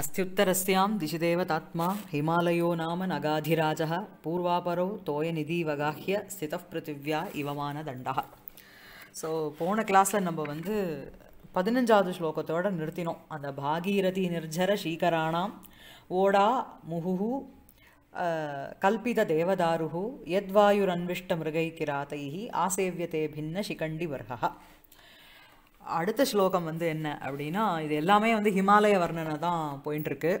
अस्त्युत्तरस्यां दिशिदेवतात्मा हिमालयो नाम नगाधिराजः पूर्वापरौ तोयनिधिवगाह्य स्थितः पृथिव्या इவமானதண்டா ஸோ போன கிளாஸில் நம்ம வந்து பதினஞ்சாவது ஸ்லோகத்தோடு நிறுத்தினோம் அந்த பாகீரதி நிர்ஜர ஸ்ரீகராணாம் ஓடா முகுஹு கல்பித தேவதாருஹு யத்வாயுரன்விஷ்ட மிருகை ஆசேவியதே பின்ன சிகண்டி வர்கா அடுத்த ஸ்லோகம் வந்து என்ன அப்படின்னா இது எல்லாமே வந்து ஹிமாலய வர்ணனை தான் போயின்ட்டுருக்கு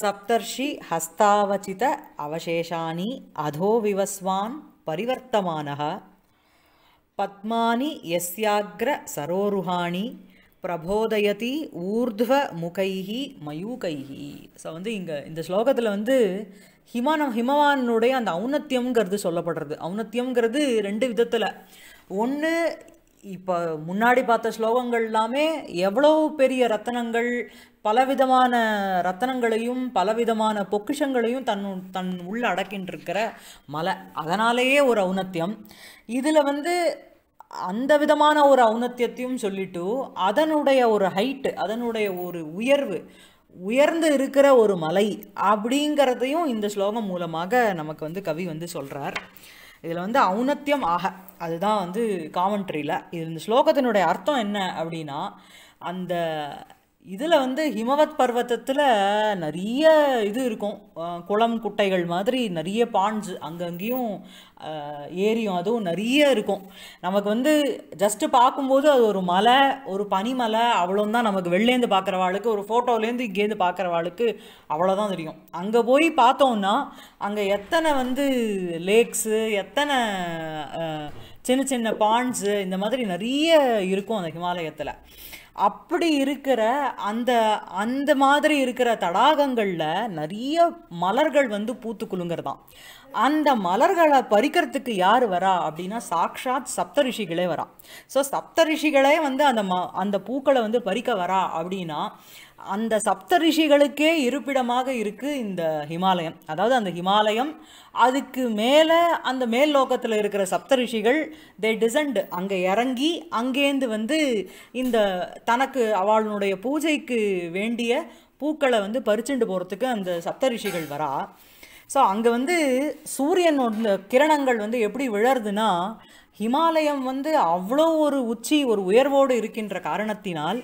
சப்தர்ஷி ஹஸ்தாவச்சித அவசேஷானி அதோ விவஸ்வான் பரிவர்த்தமான பத்மானி எஸ்யாக்ர சரோருஹாணி பிரபோதயதி ஊர்துவ முகைஹி மயூகைஹி ஸோ வந்து இங்கே இந்த ஸ்லோகத்தில் வந்து ஹிமானம் ஹிமவானுடைய அந்த ஔன்னத்தியம்ங்கிறது சொல்லப்படுறது ஔன்னத்தியம்ங்கிறது ரெண்டு விதத்தில் ஒன்று இப்போ முன்னாடி பார்த்த ஸ்லோகங்கள் எல்லாமே எவ்வளோ பெரிய ரத்தனங்கள் பலவிதமான ரத்தனங்களையும் பலவிதமான பொக்கிஷங்களையும் தன் தன் உள்ள அடக்கின்றிருக்கிற மலை அதனாலேயே ஒரு ஔனத்தியம் இதில் வந்து அந்த விதமான ஒரு ஔனத்தியத்தையும் சொல்லிட்டு அதனுடைய ஒரு ஹைட்டு அதனுடைய ஒரு உயர்வு உயர்ந்து இருக்கிற ஒரு மலை அப்படிங்கிறதையும் இந்த ஸ்லோகம் மூலமாக நமக்கு வந்து கவி வந்து சொல்கிறார் இதில் வந்து அவுனத்தியம் ஆக அதுதான் வந்து காமெண்ட்ரியில் இது இந்த ஸ்லோகத்தினுடைய அர்த்தம் என்ன அப்படின்னா அந்த இதில் வந்து ஹிமவத் பர்வத்தத்தில் நிறைய இது இருக்கும் குளம் குட்டைகள் மாதிரி நிறைய பாண்ட்ஸ் அங்கங்கேயும் ஏரியும் அதுவும் நிறைய இருக்கும் நமக்கு வந்து ஜஸ்ட்டு பார்க்கும்போது அது ஒரு மலை ஒரு பனிமலை அவ்வளோந்தான் நமக்கு வெளிலேருந்து பார்க்குறவாளுக்கு ஒரு ஃபோட்டோலேருந்து இங்கேருந்து பார்க்குறவாளுக்கு அவ்வளோதான் தெரியும் அங்கே போய் பார்த்தோம்னா அங்கே எத்தனை வந்து லேக்ஸு எத்தனை சின்ன சின்ன பாண்ட்ஸு இந்த மாதிரி நிறைய இருக்கும் அந்த ஹிமாலயத்தில் அப்படி இருக்கிற அந்த அந்த மாதிரி இருக்கிற தடாகங்களில் நிறைய மலர்கள் வந்து பூத்து குலுங்குறதாம் அந்த மலர்களை பறிக்கிறதுக்கு யார் வரா அப்படின்னா சாக்ஷாத் சப்தரிஷிகளே வரா ஸோ சப்தரிஷிகளே வந்து அந்த ம அந்த பூக்களை வந்து பறிக்க வரா அப்படின்னா அந்த சப்த ரிஷிகளுக்கே இருப்பிடமாக இருக்குது இந்த ஹிமாலயம் அதாவது அந்த ஹிமாலயம் அதுக்கு மேலே அந்த மேல் லோகத்தில் இருக்கிற சப்த ரிஷிகள் தே டிசண்ட் அங்கே இறங்கி அங்கேருந்து வந்து இந்த தனக்கு அவளுடைய பூஜைக்கு வேண்டிய பூக்களை வந்து பறிச்சுண்டு போகிறதுக்கு அந்த சப்த ரிஷிகள் வரா ஸோ அங்கே வந்து சூரியனோட கிரணங்கள் வந்து எப்படி விழருதுன்னா ஹிமாலயம் வந்து அவ்வளோ ஒரு உச்சி ஒரு உயர்வோடு இருக்கின்ற காரணத்தினால்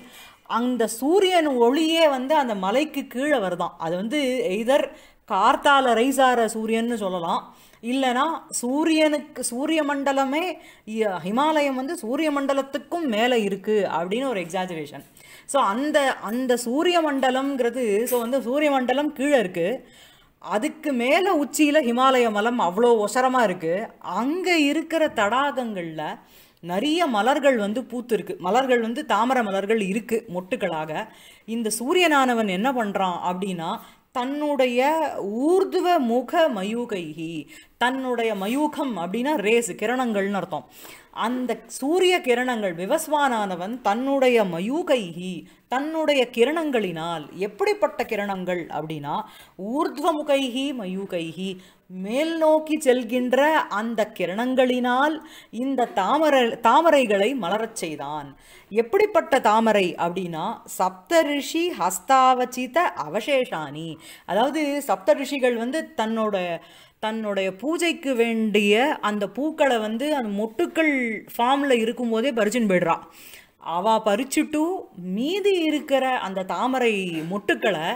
அந்த சூரியன் ஒளியே வந்து அந்த மலைக்கு கீழே வருதான் அது வந்து எய்தர் கார்த்தால ரைஸ் ஆகிற சூரியன்னு சொல்லலாம் இல்லைனா சூரியனுக்கு சூரிய மண்டலமே ஹிமாலயம் வந்து சூரிய மண்டலத்துக்கும் மேலே இருக்குது அப்படின்னு ஒரு எக்ஸாஜுவேஷன் ஸோ அந்த அந்த சூரிய மண்டலம்ங்கிறது ஸோ வந்து சூரிய மண்டலம் கீழே இருக்குது அதுக்கு மேலே உச்சியில் ஹிமாலய மலம் அவ்வளோ ஒசரமாக இருக்குது அங்கே இருக்கிற தடாகங்களில் நிறைய மலர்கள் வந்து பூத்துருக்கு மலர்கள் வந்து தாமர மலர்கள் இருக்குது மொட்டுக்களாக இந்த சூரியனானவன் என்ன பண்ணுறான் அப்படின்னா தன்னுடைய ஊர்துவ முக மயூகைகி தன்னுடைய மயூகம் அப்படின்னா ரேஸ் கிரணங்கள்னு அர்த்தம் அந்த சூரிய கிரணங்கள் விவஸ்வானானவன் தன்னுடைய மயூகைகி தன்னுடைய கிரணங்களினால் எப்படிப்பட்ட கிரணங்கள் அப்படின்னா முகைகி மயூகைகி மேல் நோக்கி செல்கின்ற அந்த கிரணங்களினால் இந்த தாமரை தாமரைகளை மலரச் செய்தான் எப்படிப்பட்ட தாமரை அப்படின்னா சப்த ரிஷி ஹஸ்தாவச்சித அவசேஷானி அதாவது சப்த ரிஷிகள் வந்து தன்னோட தன்னுடைய பூஜைக்கு வேண்டிய அந்த பூக்களை வந்து அந்த மொட்டுக்கள் ஃபார்மில் இருக்கும்போதே பறிச்சுன்னு போயிடுறா அவள் பறிச்சுட்டு மீதி இருக்கிற அந்த தாமரை மொட்டுக்களை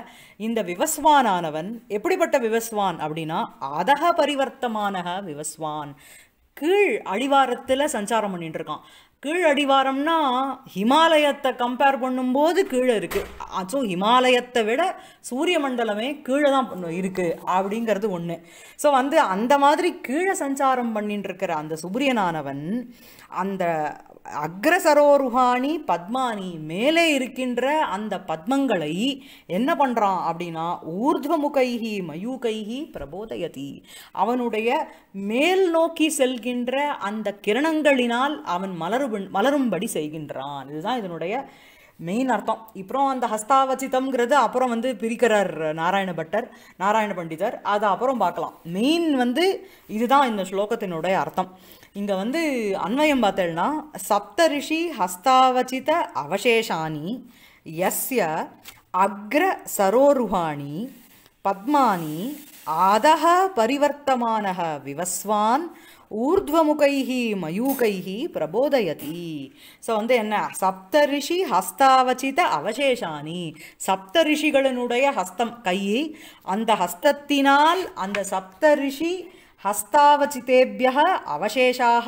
இந்த விவஸ்வானானவன் எப்படிப்பட்ட விவஸ்வான் அப்படின்னா அதக பரிவர்த்தமானக விவஸ்வான் கீழ் அடிவாரத்தில் சஞ்சாரம் பண்ணிட்டு இருக்கான் கீழ் அடிவாரம்னா ஹிமாலயத்தை கம்பேர் பண்ணும்போது கீழே இருக்குது ஸோ ஹிமாலயத்தை விட சூரிய மண்டலமே கீழே தான் இருக்குது அப்படிங்கிறது ஒன்று ஸோ வந்து அந்த மாதிரி கீழே சஞ்சாரம் பண்ணிட்டு இருக்கிற அந்த சுபரியனானவன் அந்த அக்ரசரோருஹாணி பத்மானி மேலே இருக்கின்ற அந்த பத்மங்களை என்ன பண்ணுறான் அப்படின்னா ஊர்துவமுகைகி மயூகைகி பிரபோதயதி அவனுடைய மேல் நோக்கி செல்கின்ற அந்த கிரணங்களினால் அவன் மலரு மலரும்படி செய்கின்றான் இதுதான் இதனுடைய மெயின் அர்த்தம் இப்போ அந்த ஹஸ்தாவச்சிதம்ங்கிறது அப்புறம் வந்து பிரிக்கிறார் நாராயண பட்டர் நாராயண பண்டிதர் அதை அப்புறம் பார்க்கலாம் மெயின் வந்து இதுதான் இந்த ஸ்லோகத்தினுடைய அர்த்தம் இங்கே வந்து அன்வயம் பார்த்தேன்னா சப்தரிஷி ஹஸ்தாவச்சித அவசேஷானி எஸ்ய அக்ர சரோருஹாணி பத்மானி ஆதக பரிவர்த்தமான விவஸ்வான் ஊர்துவமுகைஹ மயூகைஹி பிரபோதயதி ஸோ வந்து என்ன சப்த ரிஷி ஹஸ்தாவச்சித அவசேஷானி சப்த ரிஷிகளினுடைய ஹஸ்தம் கை அந்த ஹஸ்தத்தினால் அந்த சப்த ரிஷி ஹஸ்தாவச்சிதேபிய அவசேஷாக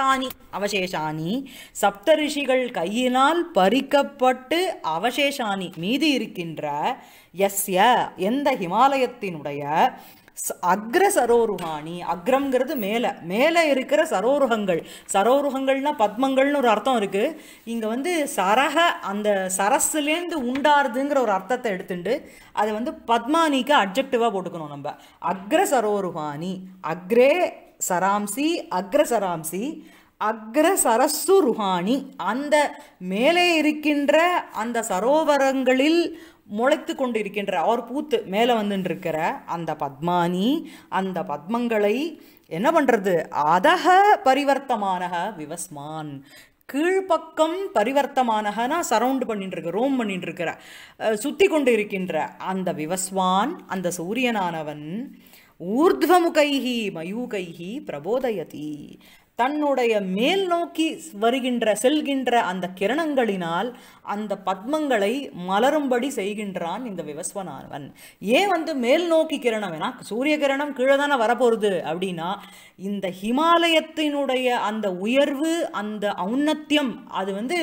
தானி அவசேஷானி சப்த ரிஷிகள் கையினால் பறிக்கப்பட்டு அவசேஷானி மீதி இருக்கின்ற எஸ்ய எந்த ஹிமாலயத்தினுடைய அக்ர சரோருகாணி அக்ரம்ங்கிறது மேலே மேலே இருக்கிற சரோருகங்கள் சரோருகங்கள்னா பத்மங்கள்னு ஒரு அர்த்தம் இருக்குது இங்கே வந்து சரக அந்த சரஸ்லேருந்து உண்டாருதுங்கிற ஒரு அர்த்தத்தை எடுத்துட்டு அதை வந்து பத்மானிக்கு அப்ஜெக்டிவாக போட்டுக்கணும் நம்ம அக்ர சரோருகாணி அக்ரே சராம்சி அக்ர சராம்சி அக்ர சரசு அந்த மேலே இருக்கின்ற அந்த சரோவரங்களில் முளைத்து கொண்டு இருக்கின்ற அவர் பூத்து மேலே வந்துட்டுருக்கிற அந்த பத்மானி அந்த பத்மங்களை என்ன பண்ணுறது அதக பரிவர்த்தமான விவஸ்மான் கீழ்ப்பக்கம் பரிவர்த்தமானகனா சரவுண்டு பண்ணிட்டு இருக்க ரோம் பண்ணிட்டு இருக்கிற சுற்றி கொண்டு இருக்கின்ற அந்த விவஸ்வான் அந்த சூரியனானவன் ஊர்துவமுகைகி மயூகைகி பிரபோதயதி தன்னுடைய மேல் நோக்கி வருகின்ற செல்கின்ற அந்த கிரணங்களினால் அந்த பத்மங்களை மலரும்படி செய்கின்றான் இந்த விவஸ்வநாதன் ஏன் வந்து மேல் நோக்கி கிரணம் ஏன்னா சூரிய கிரணம் கீழே தானே வரப்போகுது அப்படின்னா இந்த ஹிமாலயத்தினுடைய அந்த உயர்வு அந்த ஔன்னத்தியம் அது வந்து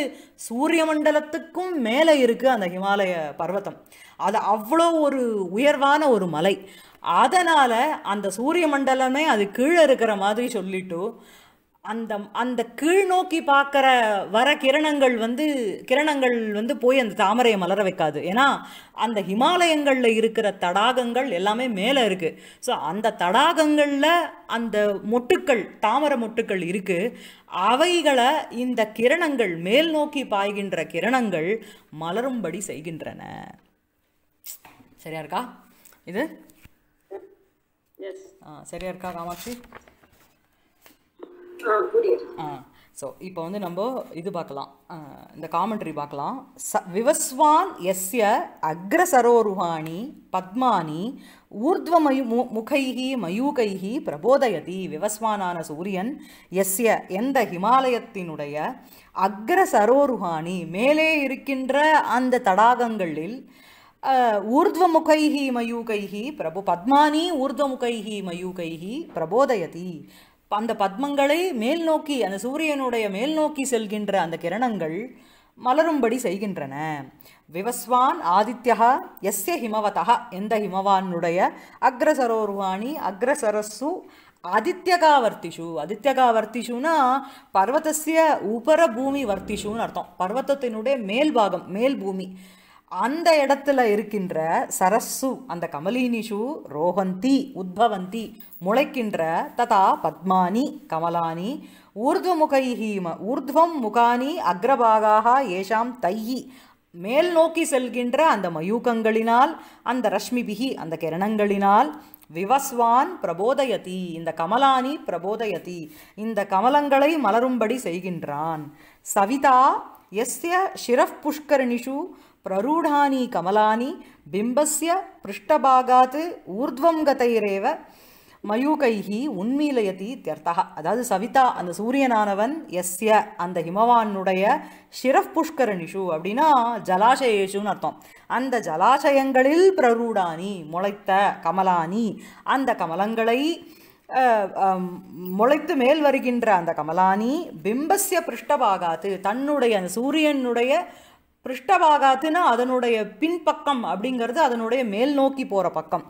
சூரிய மண்டலத்துக்கும் மேலே இருக்குது அந்த ஹிமாலய பர்வத்தம் அது அவ்வளோ ஒரு உயர்வான ஒரு மலை அதனால் அந்த சூரிய மண்டலமே அது கீழே இருக்கிற மாதிரி சொல்லிட்டு அந்த அந்த கீழ் நோக்கி பார்க்குற வர கிரணங்கள் வந்து கிரணங்கள் வந்து போய் அந்த தாமரையை மலர வைக்காது ஏன்னா அந்த ஹிமாலயங்களில் இருக்கிற தடாகங்கள் எல்லாமே மேலே இருக்குது ஸோ அந்த தடாகங்களில் அந்த மொட்டுக்கள் தாமரை மொட்டுக்கள் இருக்குது அவைகளை இந்த கிரணங்கள் மேல் நோக்கி பாய்கின்ற கிரணங்கள் மலரும்படி செய்கின்றன சரியா இருக்கா இது சரியா இருக்கா காமாட்சி ஸோ இப்போ வந்து நம்ம இது பார்க்கலாம் இந்த காமெண்ட்ரி பார்க்கலாம் ச விவஸ்வான் எஸ்ய அக்ரசரோருஹாணி பத்மானி ஊர்த்வமயு மு முகைகி மயூகைகி பிரபோதயதி விவஸ்வானான சூரியன் எஸ்ய எந்த ஹிமாலயத்தினுடைய அக்ரசரோருஹாணி மேலே இருக்கின்ற அந்த தடாகங்களில் ஊர்துவ ஊர்த்வமுகைகி மயூகைகி பிரபு பத்மானி ஊர்த்வமுகைகி மயூகைகி பிரபோதயதி அந்த பத்மங்களை மேல் நோக்கி அந்த சூரியனுடைய மேல் நோக்கி செல்கின்ற அந்த கிரணங்கள் மலரும்படி செய்கின்றன விவஸ்வான் ஆதித்யா எஸ்ய ஹிமவதா எந்த ஹிமவானுடைய அக்ரசரோர்வாணி அக்ரசரஸு ஆதித்யகா வர்த்திஷுனா பர்வத்தசிய உபர பூமி வர்த்திஷுன்னு அர்த்தம் பர்வத்தத்தினுடைய மேல் பாகம் மேல் பூமி அந்த இடத்துல இருக்கின்ற சரஸ்ஸு அந்த கமலினிஷு ரோஹந்தி உத்பவந்தி முளைக்கின்ற ததா பத்மானி கமலானி ஊர்துமுகைஹி ஊர்துவம் முகானி அக்ரபாகாக ஏஷாம் தையி மேல் நோக்கி செல்கின்ற அந்த மயூக்கங்களினால் அந்த ரஷ்மிபிகி அந்த கிரணங்களினால் விவஸ்வான் பிரபோதயதி இந்த கமலானி பிரபோதயதி இந்த கமலங்களை மலரும்படி செய்கின்றான் சவிதா எஸ்ய ஷிரஃப் புஷ்கரணிஷு பிரரூடானி கமலானி பிம்பஸ்ய பிருஷ்டபாகாத்து ஊர்துவங்கதைரேவ மயூகைஹி உண்மீலயதி தியர்த்தகா அதாவது சவிதா அந்த சூரியனானவன் எஸ்ய அந்த ஹிமவானுடைய ஷிரஃப் புஷ்கரணிஷு அப்படின்னா ஜலாசயேஷுன்னு அர்த்தம் அந்த ஜலாசயங்களில் பிரரூடானி முளைத்த கமலானி அந்த கமலங்களை முளைத்து மேல் வருகின்ற அந்த கமலானி பிம்பஸ்ய பிருஷ்டபாகாத்து தன்னுடைய அந்த சூரியனுடைய பிருஷ்டபாகாத்துன்னா அதனுடைய பின்பக்கம் அப்படிங்கிறது அதனுடைய மேல் நோக்கி போகிற பக்கம்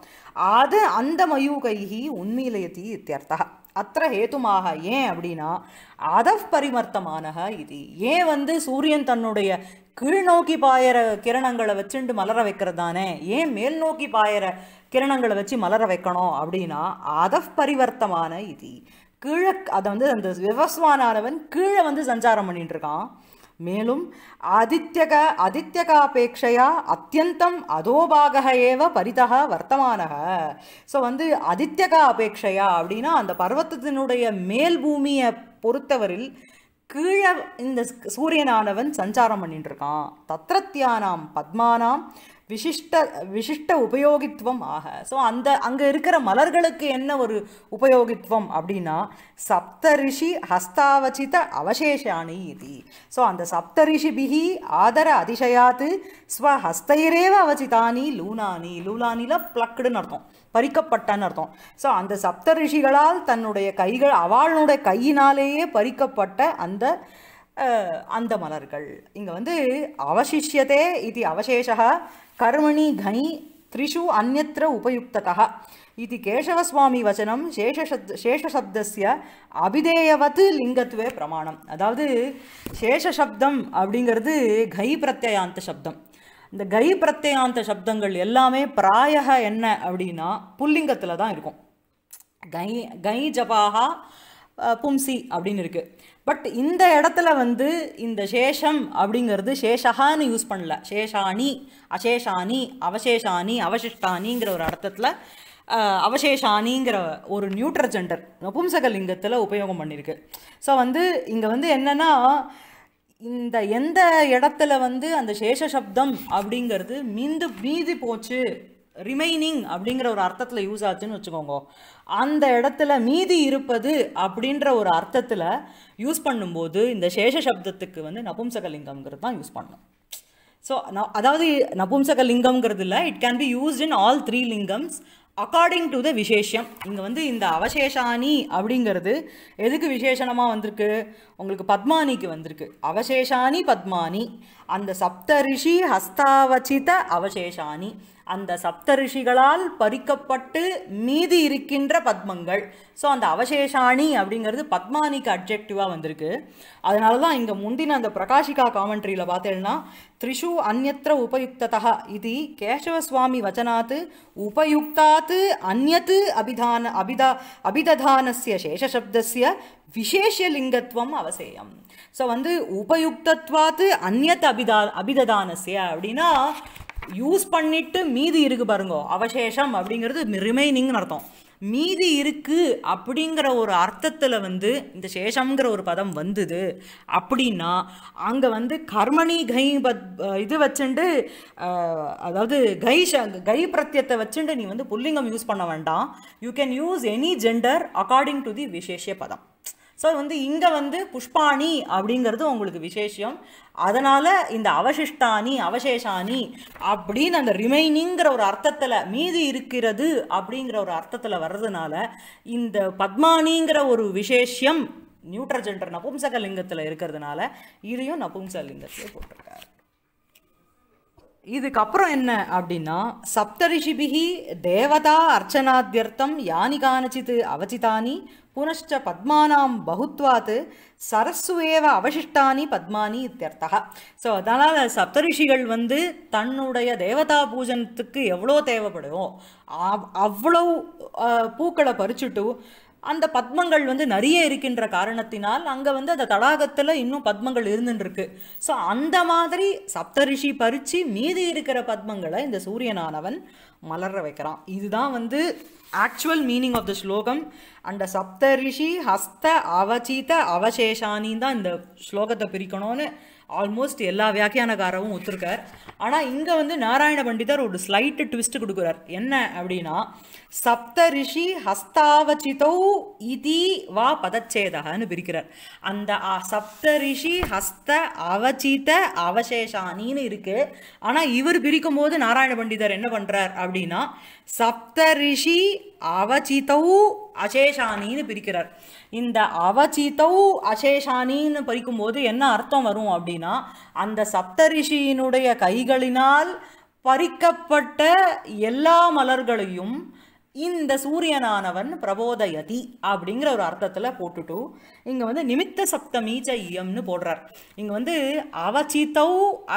அது அந்த மயூகைகி உண்மையிலேயே இத்தியர்த்தா அத்த ஹேத்துமாக ஏன் அப்படின்னா அதவ் பரிமர்த்தமான இது ஏன் வந்து சூரியன் தன்னுடைய கீழ் நோக்கி பாயிற கிரணங்களை வச்சுண்டு மலர வைக்கிறது தானே ஏன் மேல் நோக்கி பாயிற கிரணங்களை வச்சு மலர வைக்கணும் அப்படின்னா அத பரிவர்த்தமான இது கீழே அதை வந்து அந்த விவசாயமானவன் கீழே வந்து சஞ்சாரம் பண்ணிட்டு இருக்கான் மேலும் ஆதித்யக அதித்யகாபேட்சையா அத்தியந்தம் அதோபாக ஏவ பரிதக வர்த்தமானக ஸோ வந்து ஆதித்யகா அபேட்சையா அப்படின்னா அந்த பர்வத்தத்தினுடைய மேல் பூமியை பொறுத்தவரில் கீழே இந்த சூரியனானவன் சஞ்சாரம் பண்ணிட்டு இருக்கான் தத்ரத்யானாம் பத்மானாம் விசிஷ்ட விசிஷ்ட உபயோகித்துவம் ஆக ஸோ அந்த அங்கே இருக்கிற மலர்களுக்கு என்ன ஒரு உபயோகித்துவம் அப்படின்னா சப்தரிஷி ஹஸ்தாவச்சித அவசேஷானி இது ஸோ அந்த சப்தரிஷிபிகி ஆதர அதிசயாத்து ஸ்வ ஹஸ்தைரேவ அவசிதானி லூனானி லூலானில பிளக்குடுன்னு அர்த்தம் பறிக்கப்பட்டான்னு அர்த்தம் ஸோ அந்த சப்த ரிஷிகளால் தன்னுடைய கைகள் அவளுடைய கையினாலேயே பறிக்கப்பட்ட அந்த அந்த மலர்கள் இங்கே வந்து அவசிஷியதே இது அவசேஷா கர்மணி कर्मणि த்ரிஷு त्रिषु अन्यत्र இது इति வச்சனம் சேஷ சேஷசப்தஸ்ய அபிதேயவத் லிங்கத்துவே பிரமாணம் அதாவது சேஷசப்தம் அப்படிங்கிறது கை பிரத்யாந்த சப்தம் இந்த கை பிரத்யாந்த சப்தங்கள் எல்லாமே பிராய என்ன அப்படின்னா புல்லிங்கத்தில் தான் இருக்கும் கை கை ஜபாகா பும்சி அப்படின்னு இருக்குது பட் இந்த இடத்துல வந்து இந்த சேஷம் அப்படிங்கிறது சேஷகான்னு யூஸ் பண்ணல சேஷானி அசேஷானி அவசேஷானி அவசிஷ்டானிங்கிற ஒரு அர்த்தத்தில் அவசேஷானிங்கிற ஒரு நியூட்ரல் ஜெண்டர் நபும்சக லிங்கத்தில் உபயோகம் பண்ணியிருக்கு ஸோ வந்து இங்கே வந்து என்னென்னா இந்த எந்த இடத்துல வந்து அந்த சேஷ சப்தம் அப்படிங்கிறது மீந்து மீதி போச்சு ரிமைனிங் அப்படிங்கிற ஒரு அர்த்தத்தில் யூஸ் ஆச்சுன்னு வச்சுக்கோங்க அந்த இடத்துல மீதி இருப்பது அப்படின்ற ஒரு அர்த்தத்தில் யூஸ் பண்ணும்போது இந்த சேஷ சப்தத்துக்கு வந்து நபும்சகலிங்கம்ங்கிறது தான் யூஸ் பண்ணும் ஸோ ந அதாவது நபும்சக லிங்கம்ங்கிறது இல்லை it can be used in all three லிங்கம்ஸ் அக்கார்டிங் டு த விசேஷம் இங்கே வந்து இந்த அவசேஷானி அப்படிங்கிறது எதுக்கு விசேஷணமாக வந்திருக்கு உங்களுக்கு பத்மானிக்கு வந்திருக்கு அவசேஷானி பத்மானி அந்த சப்தரிஷி ஹஸ்தாவச்சித அவசேஷானி அந்த சப்த ரிஷிகளால் பறிக்கப்பட்டு மீதி இருக்கின்ற பத்மங்கள் ஸோ அந்த அவசேஷாணி அப்படிங்கிறது பத்மானிக்கு அப்ஜெக்டிவாக வந்திருக்கு அதனால தான் இங்கே முந்தின அந்த பிரகாஷிகா காமெண்ட்ரியில் பார்த்தேன்னா த்ரிஷு அந்நத்திர உபயுக்ததா இது கேசவசுவாமி வச்சனாத் உபயுக்தாத் அந்நத்து அபிதான அபிதா அபிததானசிய சேஷசப்தசிய விசேஷலிங்கத்துவம் அவசியம் ஸோ வந்து உபயுக்தத்வாத்து அந்நத் அபிதா அபிததானசிய அப்படின்னா யூஸ் பண்ணிவிட்டு மீதி இருக்குது பாருங்க அவசேஷம் அப்படிங்கிறது ரிமைனிங்னு அர்த்தம் மீதி இருக்குது அப்படிங்கிற ஒரு அர்த்தத்தில் வந்து இந்த சேஷம்ங்கிற ஒரு பதம் வந்தது அப்படின்னா அங்கே வந்து கர்மணி கை பத் இது வச்சுண்டு அதாவது கை கை பிரத்தியத்தை வச்சுண்டு நீ வந்து புல்லிங்கம் யூஸ் பண்ண வேண்டாம் you can use any gender according to the விசேஷ பதம் ஸோ வந்து இங்கே வந்து புஷ்பாணி அப்படிங்கிறது உங்களுக்கு விசேஷம் அதனால் இந்த அவசிஷ்டானி அவசேஷானி அப்படின்னு அந்த ரிமைனிங்கிற ஒரு அர்த்தத்தில் மீதி இருக்கிறது அப்படிங்கிற ஒரு அர்த்தத்தில் வர்றதுனால இந்த பத்மானிங்கிற ஒரு விசேஷம் நியூட்ரஜெண்டர் நபும்சக லிங்கத்தில் இருக்கிறதுனால இதையும் நபும்ச லிங்கத்தில் போட்டிருக்காரு இதுக்கப்புறம் என்ன அப்படின்னா சப்தரிஷிபிகி தேவதா அர்ச்சனாத்தியர்த்தம் யானி கானச்சித் அவசிதானி புனஷ்ட பத்மானாம் பகுத்வாத் சரஸ்வேவ அவசிஷ்டானி பத்மானி இத்தியர்த்தா ஸோ அதனால் சப்தரிஷிகள் வந்து தன்னுடைய தேவதா பூஜனத்துக்கு எவ்வளோ தேவைப்படுவோம் அவ் அவ்வளோ பூக்களை பறிச்சுட்டு அந்த பத்மங்கள் வந்து நிறைய இருக்கின்ற காரணத்தினால் அங்கே வந்து அந்த தடாகத்தில் இன்னும் பத்மங்கள் இருந்துருக்கு ஸோ அந்த மாதிரி சப்தரிஷி பறித்து மீதி இருக்கிற பத்மங்களை இந்த சூரியனானவன் மலர வைக்கிறான் இதுதான் வந்து ஆக்சுவல் மீனிங் ஆஃப் த ஸ்லோகம் அண்ட் சப்தரிஷி ஹஸ்த அவச்சீத அவசேஷானின்னு தான் இந்த ஸ்லோகத்தை பிரிக்கணும்னு ஆல்மோஸ்ட் எல்லா வியாக்கியானக்காரவும் ஒத்துருக்கார் ஆனால் இங்கே வந்து நாராயண பண்டிதர் ஒரு ஸ்லைட்டு ட்விஸ்ட் கொடுக்குறார் என்ன அப்படின்னா சப்த ரிஷி ஹஸ்தாவச்சிதௌ இதி வா பதச்சேதகன்னு பிரிக்கிறார் அந்த சப்த ரிஷி ஹஸ்த அவச்சித அவசேஷானின்னு இருக்குது ஆனால் இவர் பிரிக்கும் போது நாராயண பண்டிதர் என்ன பண்ணுறார் அப்படின்னா சப்த ரிஷி அவச்சிதௌ அசேஷானின்னு பிரிக்கிறார் இந்த அவசித்தௌ அசேஷானின்னு பறிக்கும்போது என்ன அர்த்தம் வரும் அப்படின்னா அந்த சப்தரிஷியினுடைய கைகளினால் பறிக்கப்பட்ட எல்லா மலர்களையும் இந்த சூரியனானவன் பிரபோதயதி அப்படிங்கிற ஒரு அர்த்தத்தில் போட்டுட்டு இங்கே வந்து நிமித்த சப்தமீச்ச இயம்னு போடுறார் இங்கே வந்து அவசித்தௌ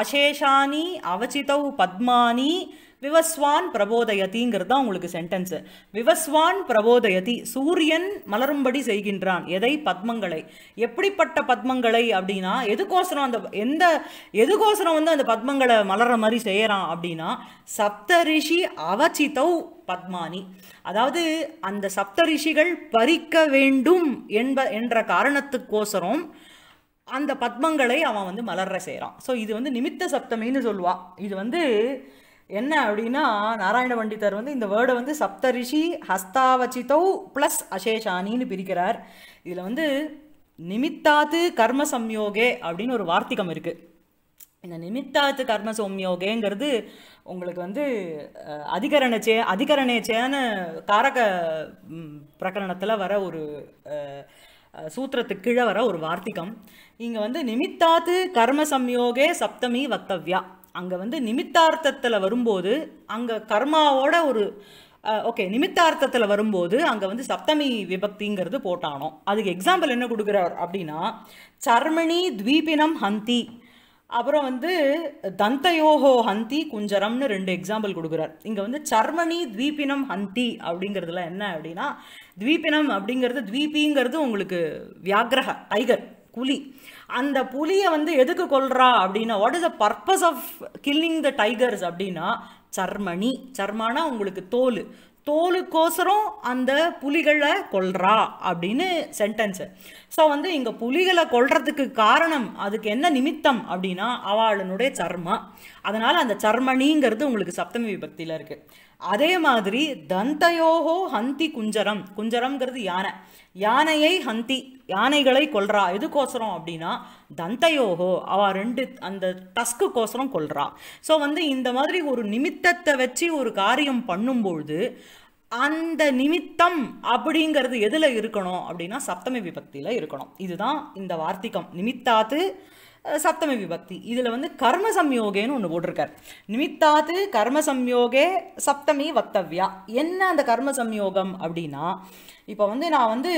அசேஷானி அவசித்தௌ பத்மானி விவஸ்வான் பிரபோதயதிங்கிறது தான் உங்களுக்கு சென்டென்ஸு விவஸ்வான் பிரபோதயதி சூரியன் மலரும்படி செய்கின்றான் எதை பத்மங்களை எப்படிப்பட்ட பத்மங்களை அப்படின்னா எதுக்கோசரம் அந்த எந்த எதுக்கோசரம் வந்து அந்த பத்மங்களை மலர மாதிரி செய்கிறான் அப்படின்னா சப்தரிஷி அவச்சித்தவ் பத்மானி அதாவது அந்த சப்தரிஷிகள் பறிக்க வேண்டும் என்ப என்ற காரணத்துக்கோசரம் அந்த பத்மங்களை அவன் வந்து மலர செய்கிறான் ஸோ இது வந்து நிமித்த சப்தமின்னு சொல்லுவாள் இது வந்து என்ன அப்படின்னா நாராயண பண்டிதர் வந்து இந்த வேர்டை வந்து சப்தரிஷி ஹஸ்தாவச்சிதௌ ப்ளஸ் அசேஷானின்னு பிரிக்கிறார் இதில் வந்து நிமித்தாத்து கர்ம சம்யோகே அப்படின்னு ஒரு வார்த்திகம் இருக்குது இந்த நிமித்தாத்து கர்ம சம்யோகேங்கிறது உங்களுக்கு வந்து அதிகரணச்சே சேன காரக பிரகரணத்தில் வர ஒரு சூத்திரத்துக்கு கீழே வர ஒரு வார்த்திகம் இங்கே வந்து நிமித்தாத்து கர்ம சம்யோகே சப்தமி வக்தவ்யா அங்கே வந்து நிமித்தார்த்தத்தில் வரும்போது அங்கே கர்மாவோட ஒரு ஓகே நிமித்தார்த்தத்தில் வரும்போது அங்கே வந்து சப்தமி விபக்திங்கிறது போட்டானோ அதுக்கு எக்ஸாம்பிள் என்ன கொடுக்குறார் அப்படின்னா சர்மணி த்வீபினம் ஹந்தி அப்புறம் வந்து தந்தயோகோ ஹந்தி குஞ்சரம்னு ரெண்டு எக்ஸாம்பிள் கொடுக்குறார் இங்கே வந்து சர்மணி த்வீபினம் ஹந்தி அப்படிங்கிறதுல என்ன அப்படின்னா த்வீபினம் அப்படிங்கிறது த்வீபிங்கிறது உங்களுக்கு வியாகிரக டைகர் புலி அந்த புலியை வந்து எதுக்கு கொள்றா அப்படின்னா what is the purpose of killing the tigers அப்படின்னா சர்மணி சர்மானா உங்களுக்கு தோல் தோலுக்கோசரம் அந்த புலிகளை கொள்றா அப்படின்னு சென்டென்ஸு ஸோ வந்து இங்கே புலிகளை கொள்றதுக்கு காரணம் அதுக்கு என்ன நிமித்தம் அப்படின்னா அவளுடைய சர்மா அதனால் அந்த சர்மணிங்கிறது உங்களுக்கு சப்தமி விபக்தியில் இருக்குது அதே மாதிரி தந்தையோஹோ ஹந்தி குஞ்சரம் குஞ்சரம்ங்கிறது யானை யானையை ஹந்தி யானைகளை கொல்றா எதுக்கோசரம் அப்படின்னா தந்தயோகோ அவ ரெண்டு அந்த டஸ்க்குக்கோசரம் கொல்றா ஸோ வந்து இந்த மாதிரி ஒரு நிமித்தத்தை வச்சு ஒரு காரியம் பண்ணும்பொழுது அந்த நிமித்தம் அப்படிங்கிறது எதில் இருக்கணும் அப்படின்னா சப்தமி விபக்தியில் இருக்கணும் இதுதான் இந்த வார்த்திகம் நிமித்தாத்து சப்தமி விபக்தி இதில் வந்து கர்ம சம்யோகேன்னு ஒன்று போட்டிருக்கார் நிமித்தாத்து கர்ம சம்யோகே சப்தமி வக்தவ்யா என்ன அந்த கர்ம சம்யோகம் அப்படின்னா இப்போ வந்து நான் வந்து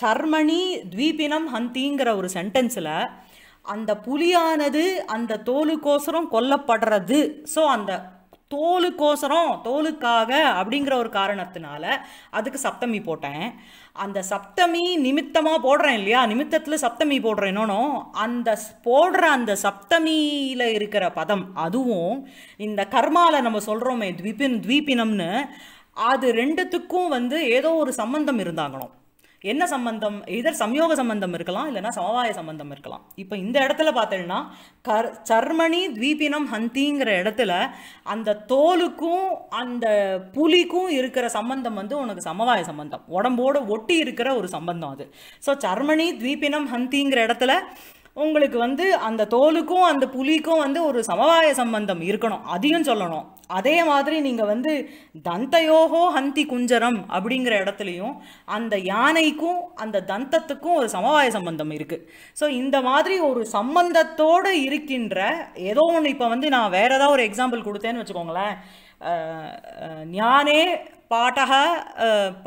சர்மணி துவீபினம் ஹந்திங்கிற ஒரு சென்டென்ஸில் அந்த புலியானது அந்த தோலுக்கோசரம் கொல்லப்படுறது ஸோ அந்த தோலுக்கோசரம் தோலுக்காக அப்படிங்கிற ஒரு காரணத்தினால அதுக்கு சப்தமி போட்டேன் அந்த சப்தமி நிமித்தமாக போடுறேன் இல்லையா நிமித்தத்தில் சப்தமி போடுறேன் அந்த போடுற அந்த சப்தமியில் இருக்கிற பதம் அதுவும் இந்த கர்மாவில் நம்ம சொல்கிறோமே த்விபின் த்வீபினம்னு அது ரெண்டுத்துக்கும் வந்து ஏதோ ஒரு சம்பந்தம் இருந்தாங்களோ என்ன சம்பந்தம் இதர் சம்யோக சம்பந்தம் இருக்கலாம் இல்லைனா சமவாய சம்பந்தம் இருக்கலாம் இப்போ இந்த இடத்துல பார்த்தீங்கன்னா கர் சர்மணி துவீபினம் ஹந்திங்கிற இடத்துல அந்த தோலுக்கும் அந்த புலிக்கும் இருக்கிற சம்பந்தம் வந்து உனக்கு சமவாய சம்பந்தம் உடம்போடு ஒட்டி இருக்கிற ஒரு சம்பந்தம் அது ஸோ சர்மணி துவீபினம் ஹந்திங்கிற இடத்துல உங்களுக்கு வந்து அந்த தோலுக்கும் அந்த புலிக்கும் வந்து ஒரு சமவாய சம்பந்தம் இருக்கணும் அதையும் சொல்லணும் அதே மாதிரி நீங்கள் வந்து தந்தையோகோ ஹந்தி குஞ்சரம் அப்படிங்கிற இடத்துலையும் அந்த யானைக்கும் அந்த தந்தத்துக்கும் ஒரு சமவாய சம்பந்தம் இருக்குது ஸோ இந்த மாதிரி ஒரு சம்பந்தத்தோடு இருக்கின்ற ஏதோ ஒன்று இப்போ வந்து நான் வேறு ஏதாவது ஒரு எக்ஸாம்பிள் கொடுத்தேன்னு வச்சுக்கோங்களேன் ஞானே பாட்டக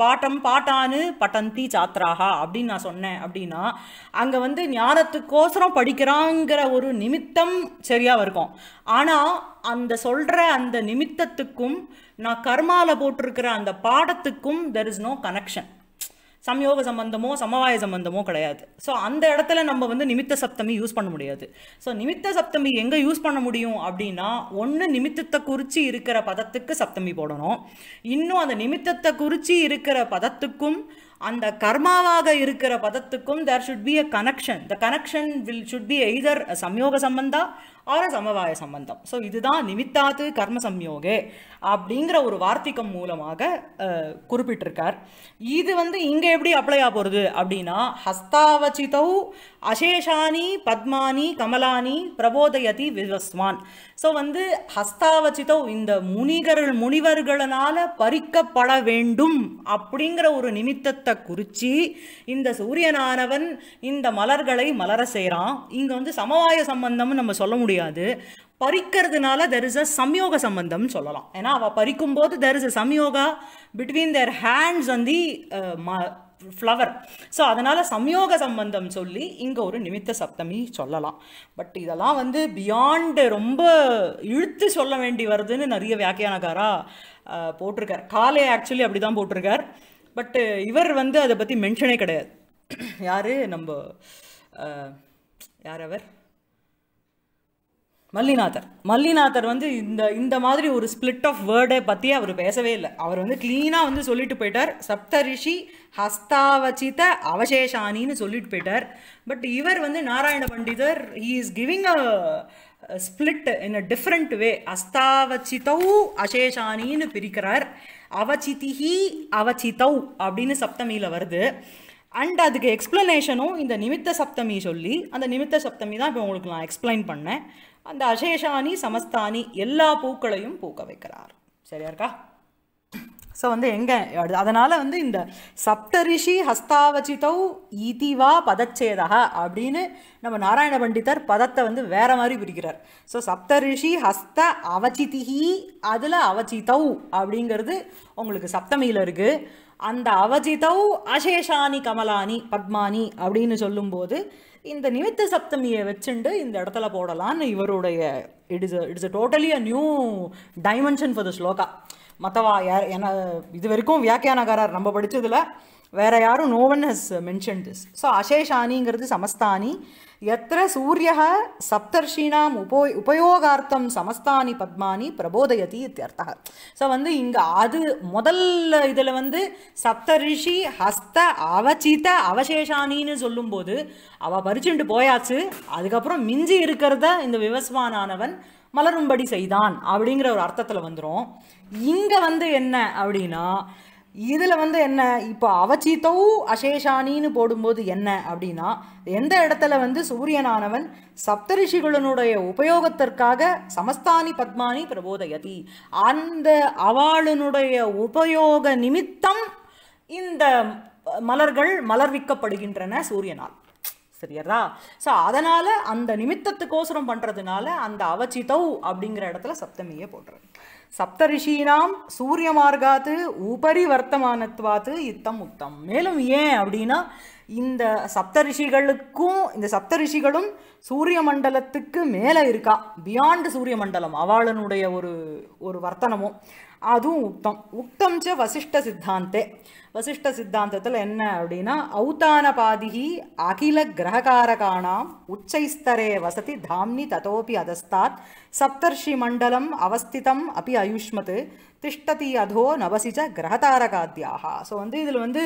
பாட்டம் பாட்டானு பட்டந்தி சாத்ராகா அப்படின்னு நான் சொன்னேன் அப்படின்னா அங்கே வந்து ஞானத்துக்கோசரம் படிக்கிறாங்கிற ஒரு நிமித்தம் சரியாக இருக்கும் ஆனால் அந்த சொல்கிற அந்த நிமித்தத்துக்கும் நான் கர்மாவில் போட்டிருக்கிற அந்த பாடத்துக்கும் தெர் இஸ் நோ கனெக்ஷன் சம்யோக சம்பந்தமோ சமவாய சம்பந்தமோ கிடையாது ஸோ அந்த இடத்துல நம்ம வந்து நிமித்த சப்தமி யூஸ் பண்ண முடியாது ஸோ நிமித்த சப்தமி எங்கே யூஸ் பண்ண முடியும் அப்படின்னா ஒன்று நிமித்தத்தை குறித்து இருக்கிற பதத்துக்கு சப்தமி போடணும் இன்னும் அந்த நிமித்தத்தை குறித்து இருக்கிற பதத்துக்கும் அந்த கர்மாவாக இருக்கிற பதத்துக்கும் there should be a connection the connection will should be either சம்யோக சம்பந்தா ஆர சமவாய சம்பந்தம் ஸோ இதுதான் நிமித்தாத்து கர்ம சம்யோகே அப்படிங்கிற ஒரு வார்த்திகம் மூலமாக குறிப்பிட்டிருக்கார் இது வந்து இங்கே எப்படி அப்ளை ஆக போகிறது அப்படின்னா ஹஸ்தாவச்சிதௌ அசேஷானி பத்மானி கமலானி பிரபோதயதி விவஸ்வான் ஸோ வந்து ஹஸ்தாவச்சிதௌ இந்த முனிகர்கள் முனிவர்களால் பறிக்கப்பட வேண்டும் அப்படிங்கிற ஒரு நிமித்தத்தை குறித்து இந்த சூரியனானவன் இந்த மலர்களை மலர செய்கிறான் இங்கே வந்து சமவாய சம்பந்தம்னு நம்ம சொல்ல முடியாது முடியாது பறிக்கிறதுனால தெர் இஸ் அ சம்யோக சம்பந்தம்னு சொல்லலாம் ஏன்னா அவள் போது தெர் இஸ் அ சம்யோகா between their hands and the flower so அதனால் சம்யோக சம்பந்தம் சொல்லி இங்கே ஒரு நிமித்த சப்தமி சொல்லலாம் பட் இதெல்லாம் வந்து பியாண்டு ரொம்ப இழுத்து சொல்ல வேண்டி வருதுன்னு நிறைய வியாக்கியானக்காராக போட்டிருக்கார் காலே ஆக்சுவலி அப்படி தான் போட்டிருக்கார் பட்டு இவர் வந்து அதை பற்றி மென்ஷனே கிடையாது யார் நம்ம யார் அவர் மல்லிநாதர் மல்லிநாதர் வந்து இந்த இந்த மாதிரி ஒரு ஸ்பிளிட் ஆஃப் வேர்டை பற்றி அவர் பேசவே இல்லை அவர் வந்து க்ளீனாக வந்து சொல்லிட்டு போயிட்டார் சப்தரிஷி ஹஸ்தாவச்சித அவசேஷானின்னு சொல்லிட்டு போயிட்டார் பட் இவர் வந்து நாராயண பண்டிதர் he is giving a split in a different way அஸ்தாவச்சிதௌ அசேஷானின்னு பிரிக்கிறார் அவச்சிதிஹி அவச்சிதௌ அப்படின்னு சப்தமியில் வருது அண்ட் அதுக்கு எக்ஸ்பிளனேஷனும் இந்த நிமித்த சப்தமி சொல்லி அந்த நிமித்த சப்தமி தான் இப்போ உங்களுக்கு நான் எக்ஸ்பிளைன் பண்ணேன் அந்த அசேஷானி சமஸ்தானி எல்லா பூக்களையும் பூக்க வைக்கிறார் சரியா இருக்கா ஸோ வந்து எங்கே அதனால் வந்து இந்த சப்தரிஷி ஹஸ்தாவச்சிதௌ இதிவா பதச்சேதா அப்படின்னு நம்ம நாராயண பண்டிதர் பதத்தை வந்து வேற மாதிரி பிரிக்கிறார் ஸோ சப்தரிஷி ஹஸ்த அவச்சிதிஹி அதில் அவச்சிதௌ அப்படிங்கிறது உங்களுக்கு சப்தமியில் இருக்குது அந்த அவஜிதௌ அசேஷானி கமலானி பத்மானி அப்படின்னு சொல்லும்போது இந்த நிமித்த சப்தமியை வச்சுண்டு இந்த இடத்துல போடலான்னு இவருடைய it is it's a totally a new dimension for the ஸ்லோகா மற்றவா யார் என்ன இது வரைக்கும் வியாக்கியானகாரர் நம்ம படித்ததில் வேறு யாரும் no one has mention this so அசேஷானிங்கிறது சமஸ்தானி எத்திர சூரிய சப்தர்ஷினாம் உபோ உபயோகார்த்தம் சமஸ்தானி பத்மானி பிரபோதயதி இத்தியர்த்தக ஸோ வந்து இங்கே அது முதல்ல இதில் வந்து சப்தரிஷி ஹஸ்த அவச்சித அவசேஷானின்னு சொல்லும்போது அவள் பறிச்சுண்டு போயாச்சு அதுக்கப்புறம் மிஞ்சி இருக்கிறத இந்த விவஸ்வானானவன் மலரும்படி செய்தான் அப்படிங்கிற ஒரு அர்த்தத்தில் வந்துடும் இங்கே வந்து என்ன அப்படின்னா இதில் வந்து என்ன இப்போ அவச்சித்தௌ அசேஷானின்னு போடும்போது என்ன அப்படின்னா எந்த இடத்துல வந்து சூரியனானவன் சப்தரிஷிகளுடைய உபயோகத்திற்காக சமஸ்தானி பத்மானி பிரபோதயதி அந்த அவாளுனுடைய உபயோக நிமித்தம் இந்த மலர்கள் மலர்விக்கப்படுகின்றன சூரியனால் சரியாதா ஸோ அதனால் அந்த நிமித்தத்துக்கோசரம் பண்ணுறதுனால அந்த அவச்சிதவ் அப்படிங்கிற இடத்துல சப்தமியை போடுறது சப்தரிஷீனாம் சூரிய மார்க்காத்து உபரி வர்த்தமானத்துவாத்து இத்தம் உத்தம் மேலும் ஏன் அப்படின்னா இந்த சப்தரிஷிகளுக்கும் இந்த சப்தரிஷிகளும் சூரிய மண்டலத்துக்கு மேலே இருக்கா பியாண்டு சூரிய மண்டலம் அவாளனுடைய ஒரு ஒரு வர்த்தனமும் அதுவும் உக்தம் உக்தம் ச வசிஷ்ட சித்தாந்தே வசிஷ்ட சித்தாந்தத்தில் என்ன அப்படின்னா அவுத்தான பாதிகி அகில கிரககாரகாணாம் உச்சைஸ்தரே வசதி தாம்னி ததோபி அதஸ்தாத் சப்தர்ஷி மண்டலம் அவஸ்திதம் அப்பி அயுஷ்மத்து திஷ்டதி அதோ நவசிஜ கிரகதாரகாத்தியாக ஸோ வந்து இதில் வந்து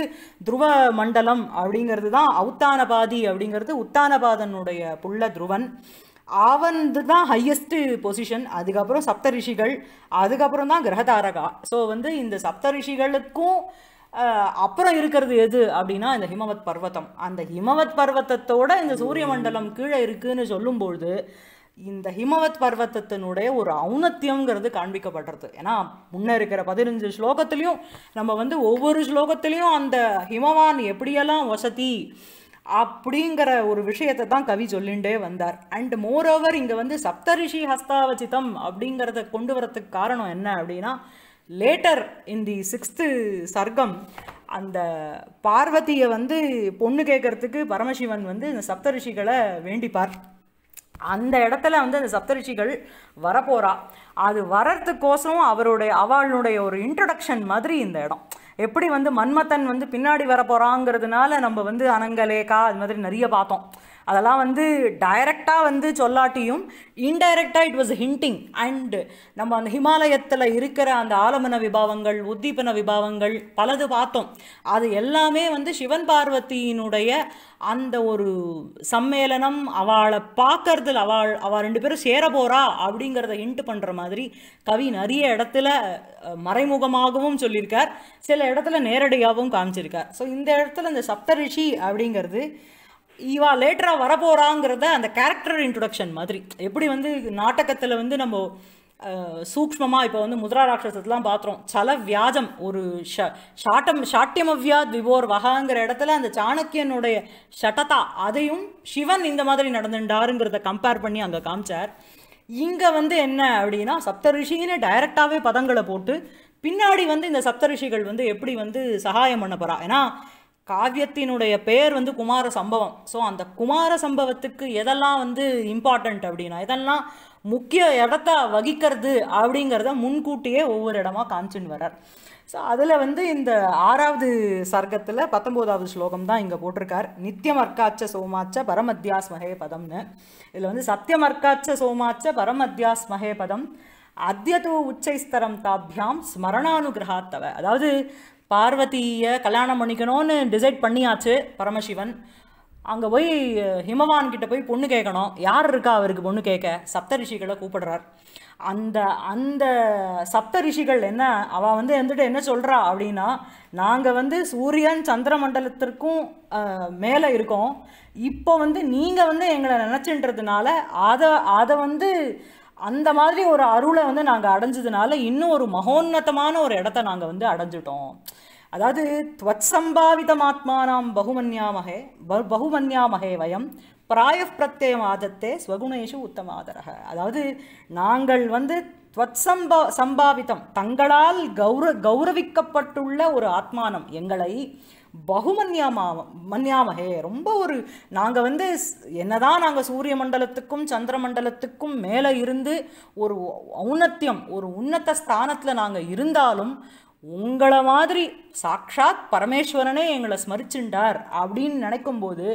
துருவ மண்டலம் அப்படிங்கிறது தான் அவுத்தானபாதி அப்படிங்கிறது உத்தானபாதனுடைய புள்ள துருவன் ஆவந்து தான் ஹையஸ்ட்டு பொசிஷன் அதுக்கப்புறம் சப்த ரிஷிகள் அதுக்கப்புறம் தான் கிரகதாரகா ஸோ வந்து இந்த சப்த ரிஷிகளுக்கும் அப்புறம் இருக்கிறது எது அப்படின்னா இந்த ஹிமவத் பர்வத்தம் அந்த ஹிமவத் பர்வத்தத்தோட இந்த சூரிய மண்டலம் கீழே இருக்குன்னு சொல்லும்பொழுது இந்த ஹிமவத் பர்வத்தினுடைய ஒரு ஔனத்தியம்ங்கிறது காண்பிக்கப்படுறது ஏன்னா முன்னே இருக்கிற பதினஞ்சு ஸ்லோகத்துலேயும் நம்ம வந்து ஒவ்வொரு ஸ்லோகத்துலேயும் அந்த ஹிமவான் எப்படியெல்லாம் வசதி அப்படிங்கிற ஒரு விஷயத்தை தான் கவி சொல்லிண்டே வந்தார் அண்ட் மோர் ஓவர் இங்கே வந்து சப்தரிஷி ஹஸ்தாவச்சிதம் அப்படிங்கிறத கொண்டு வரத்துக்கு காரணம் என்ன அப்படின்னா லேட்டர் இன் தி சிக்ஸ்த்து சர்க்கம் அந்த பார்வதியை வந்து பொண்ணு கேட்கறதுக்கு பரமசிவன் வந்து இந்த சப்தரிஷிகளை வேண்டிப்பார் அந்த இடத்துல வந்து அந்த சப்தரிஷிகள் வரப்போகிறா அது வர்றதுக்கோசம் அவருடைய அவளுடைய ஒரு இன்ட்ரடக்ஷன் மாதிரி இந்த இடம் எப்படி வந்து மன்மத்தன் வந்து பின்னாடி வரப்போகிறாங்கிறதுனால நம்ம வந்து அனங்கலேகா அது மாதிரி நிறைய பார்த்தோம் அதெல்லாம் வந்து டைரெக்டாக வந்து சொல்லாட்டியும் இன்டைரக்டாக இட் வாஸ் ஹிண்டிங் அண்டு நம்ம அந்த ஹிமாலயத்தில் இருக்கிற அந்த ஆலமன விபாவங்கள் உத்தீபன விபாவங்கள் பலது பார்த்தோம் அது எல்லாமே வந்து சிவன் பார்வதியினுடைய அந்த ஒரு சம்மேளனம் அவளை பார்க்கறதுல அவள் அவள் ரெண்டு பேரும் சேர போகிறா அப்படிங்கிறத ஹிண்ட் பண்ணுற மாதிரி கவி நிறைய இடத்துல மறைமுகமாகவும் சொல்லியிருக்கார் சில இடத்துல நேரடியாகவும் காமிச்சிருக்கார் ஸோ இந்த இடத்துல இந்த சப்தரிஷி அப்படிங்கிறது இவா லேட்டராக வரப்போகிறாங்கிறத அந்த கேரக்டர் இன்ட்ரொடக்ஷன் மாதிரி எப்படி வந்து நாட்டகத்தில் வந்து நம்ம சூக்மமாக இப்போ வந்து முதரா ராட்சசத்துலாம் பார்த்துறோம் சல வியாஜம் ஒரு ஷ ஷாட்டம் ஷாட்டியமவ்யாத் விபோர் வகாங்கிற இடத்துல அந்த சாணக்கியனுடைய ஷட்டதா அதையும் சிவன் இந்த மாதிரி நடந்துட்டாருங்கிறத கம்பேர் பண்ணி அங்கே காமிச்சார் இங்கே வந்து என்ன அப்படின்னா சப்தரிஷின்னு டைரெக்டாகவே பதங்களை போட்டு பின்னாடி வந்து இந்த சப்தரிஷிகள் வந்து எப்படி வந்து சகாயம் பண்ண போகிறா ஏன்னா காவியத்தினுடைய பெயர் வந்து குமார சம்பவம் ஸோ அந்த குமார சம்பவத்துக்கு எதெல்லாம் வந்து இம்பார்ட்டண்ட் அப்படின்னா இதெல்லாம் முக்கிய இடத்த வகிக்கிறது அப்படிங்கிறத முன்கூட்டியே ஒவ்வொரு இடமா காமிச்சுன்னு வர்றார் ஸோ அதில் வந்து இந்த ஆறாவது சர்க்கத்தில் பத்தொம்போதாவது ஸ்லோகம் தான் இங்கே போட்டிருக்கார் நித்தியமர்க்காச்ச சோமாச்ச பரமத்தியாஸ்மகே பதம்னு இதில் வந்து சத்தியமர்க்காச்ச சோமாச்ச பரமத்தியாஸ்மகே பதம் அத்தியதோ உச்சைஸ்தரம் தாபியாம் ஸ்மரணானுகிரகாத்தவ அதாவது பார்வதியை கல்யாணம் பண்ணிக்கணும்னு டிசைட் பண்ணியாச்சு பரமசிவன் அங்கே போய் ஹிமவான் கிட்டே போய் பொண்ணு கேட்கணும் யார் இருக்கா அவருக்கு பொண்ணு கேட்க சப்த ரிஷிகளை கூப்பிடுறார் அந்த அந்த சப்த ரிஷிகள் என்ன அவள் வந்து வந்துட்டு என்ன சொல்கிறா அப்படின்னா நாங்கள் வந்து சூரியன் சந்திர மண்டலத்திற்கும் மேலே இருக்கோம் இப்போ வந்து நீங்கள் வந்து எங்களை நினச்சின்றதுனால அதை அதை வந்து அந்த மாதிரி ஒரு அருளை வந்து நாங்கள் அடைஞ்சதுனால இன்னும் ஒரு மகோன்னதமான ஒரு இடத்த நாங்கள் வந்து அடைஞ்சிட்டோம் அதாவது துவத்சம்பாவிதமாத்மானாம் பகுமன்யாமகே பகுமன்யாமகே வயம் பிராய பிரத்யம் ஆதத்தே ஸ்வகுணேஷு உத்தமாதரக அதாவது நாங்கள் வந்து துவத்சம்பா சம்பாவிதம் தங்களால் கௌர கௌரவிக்கப்பட்டுள்ள ஒரு ஆத்மானம் எங்களை பகுமன்யாமா மன்யாமகே ரொம்ப ஒரு நாங்கள் வந்து என்னதான் நாங்கள் சூரிய மண்டலத்துக்கும் சந்திர மண்டலத்துக்கும் மேலே இருந்து ஒரு ஔன்னத்தியம் ஒரு உன்னத ஸ்தானத்தில் நாங்கள் இருந்தாலும் உங்களை மாதிரி சாக்ஷாத் பரமேஸ்வரனே எங்களை ஸ்மரிச்சுண்டார் அப்படின்னு நினைக்கும்போது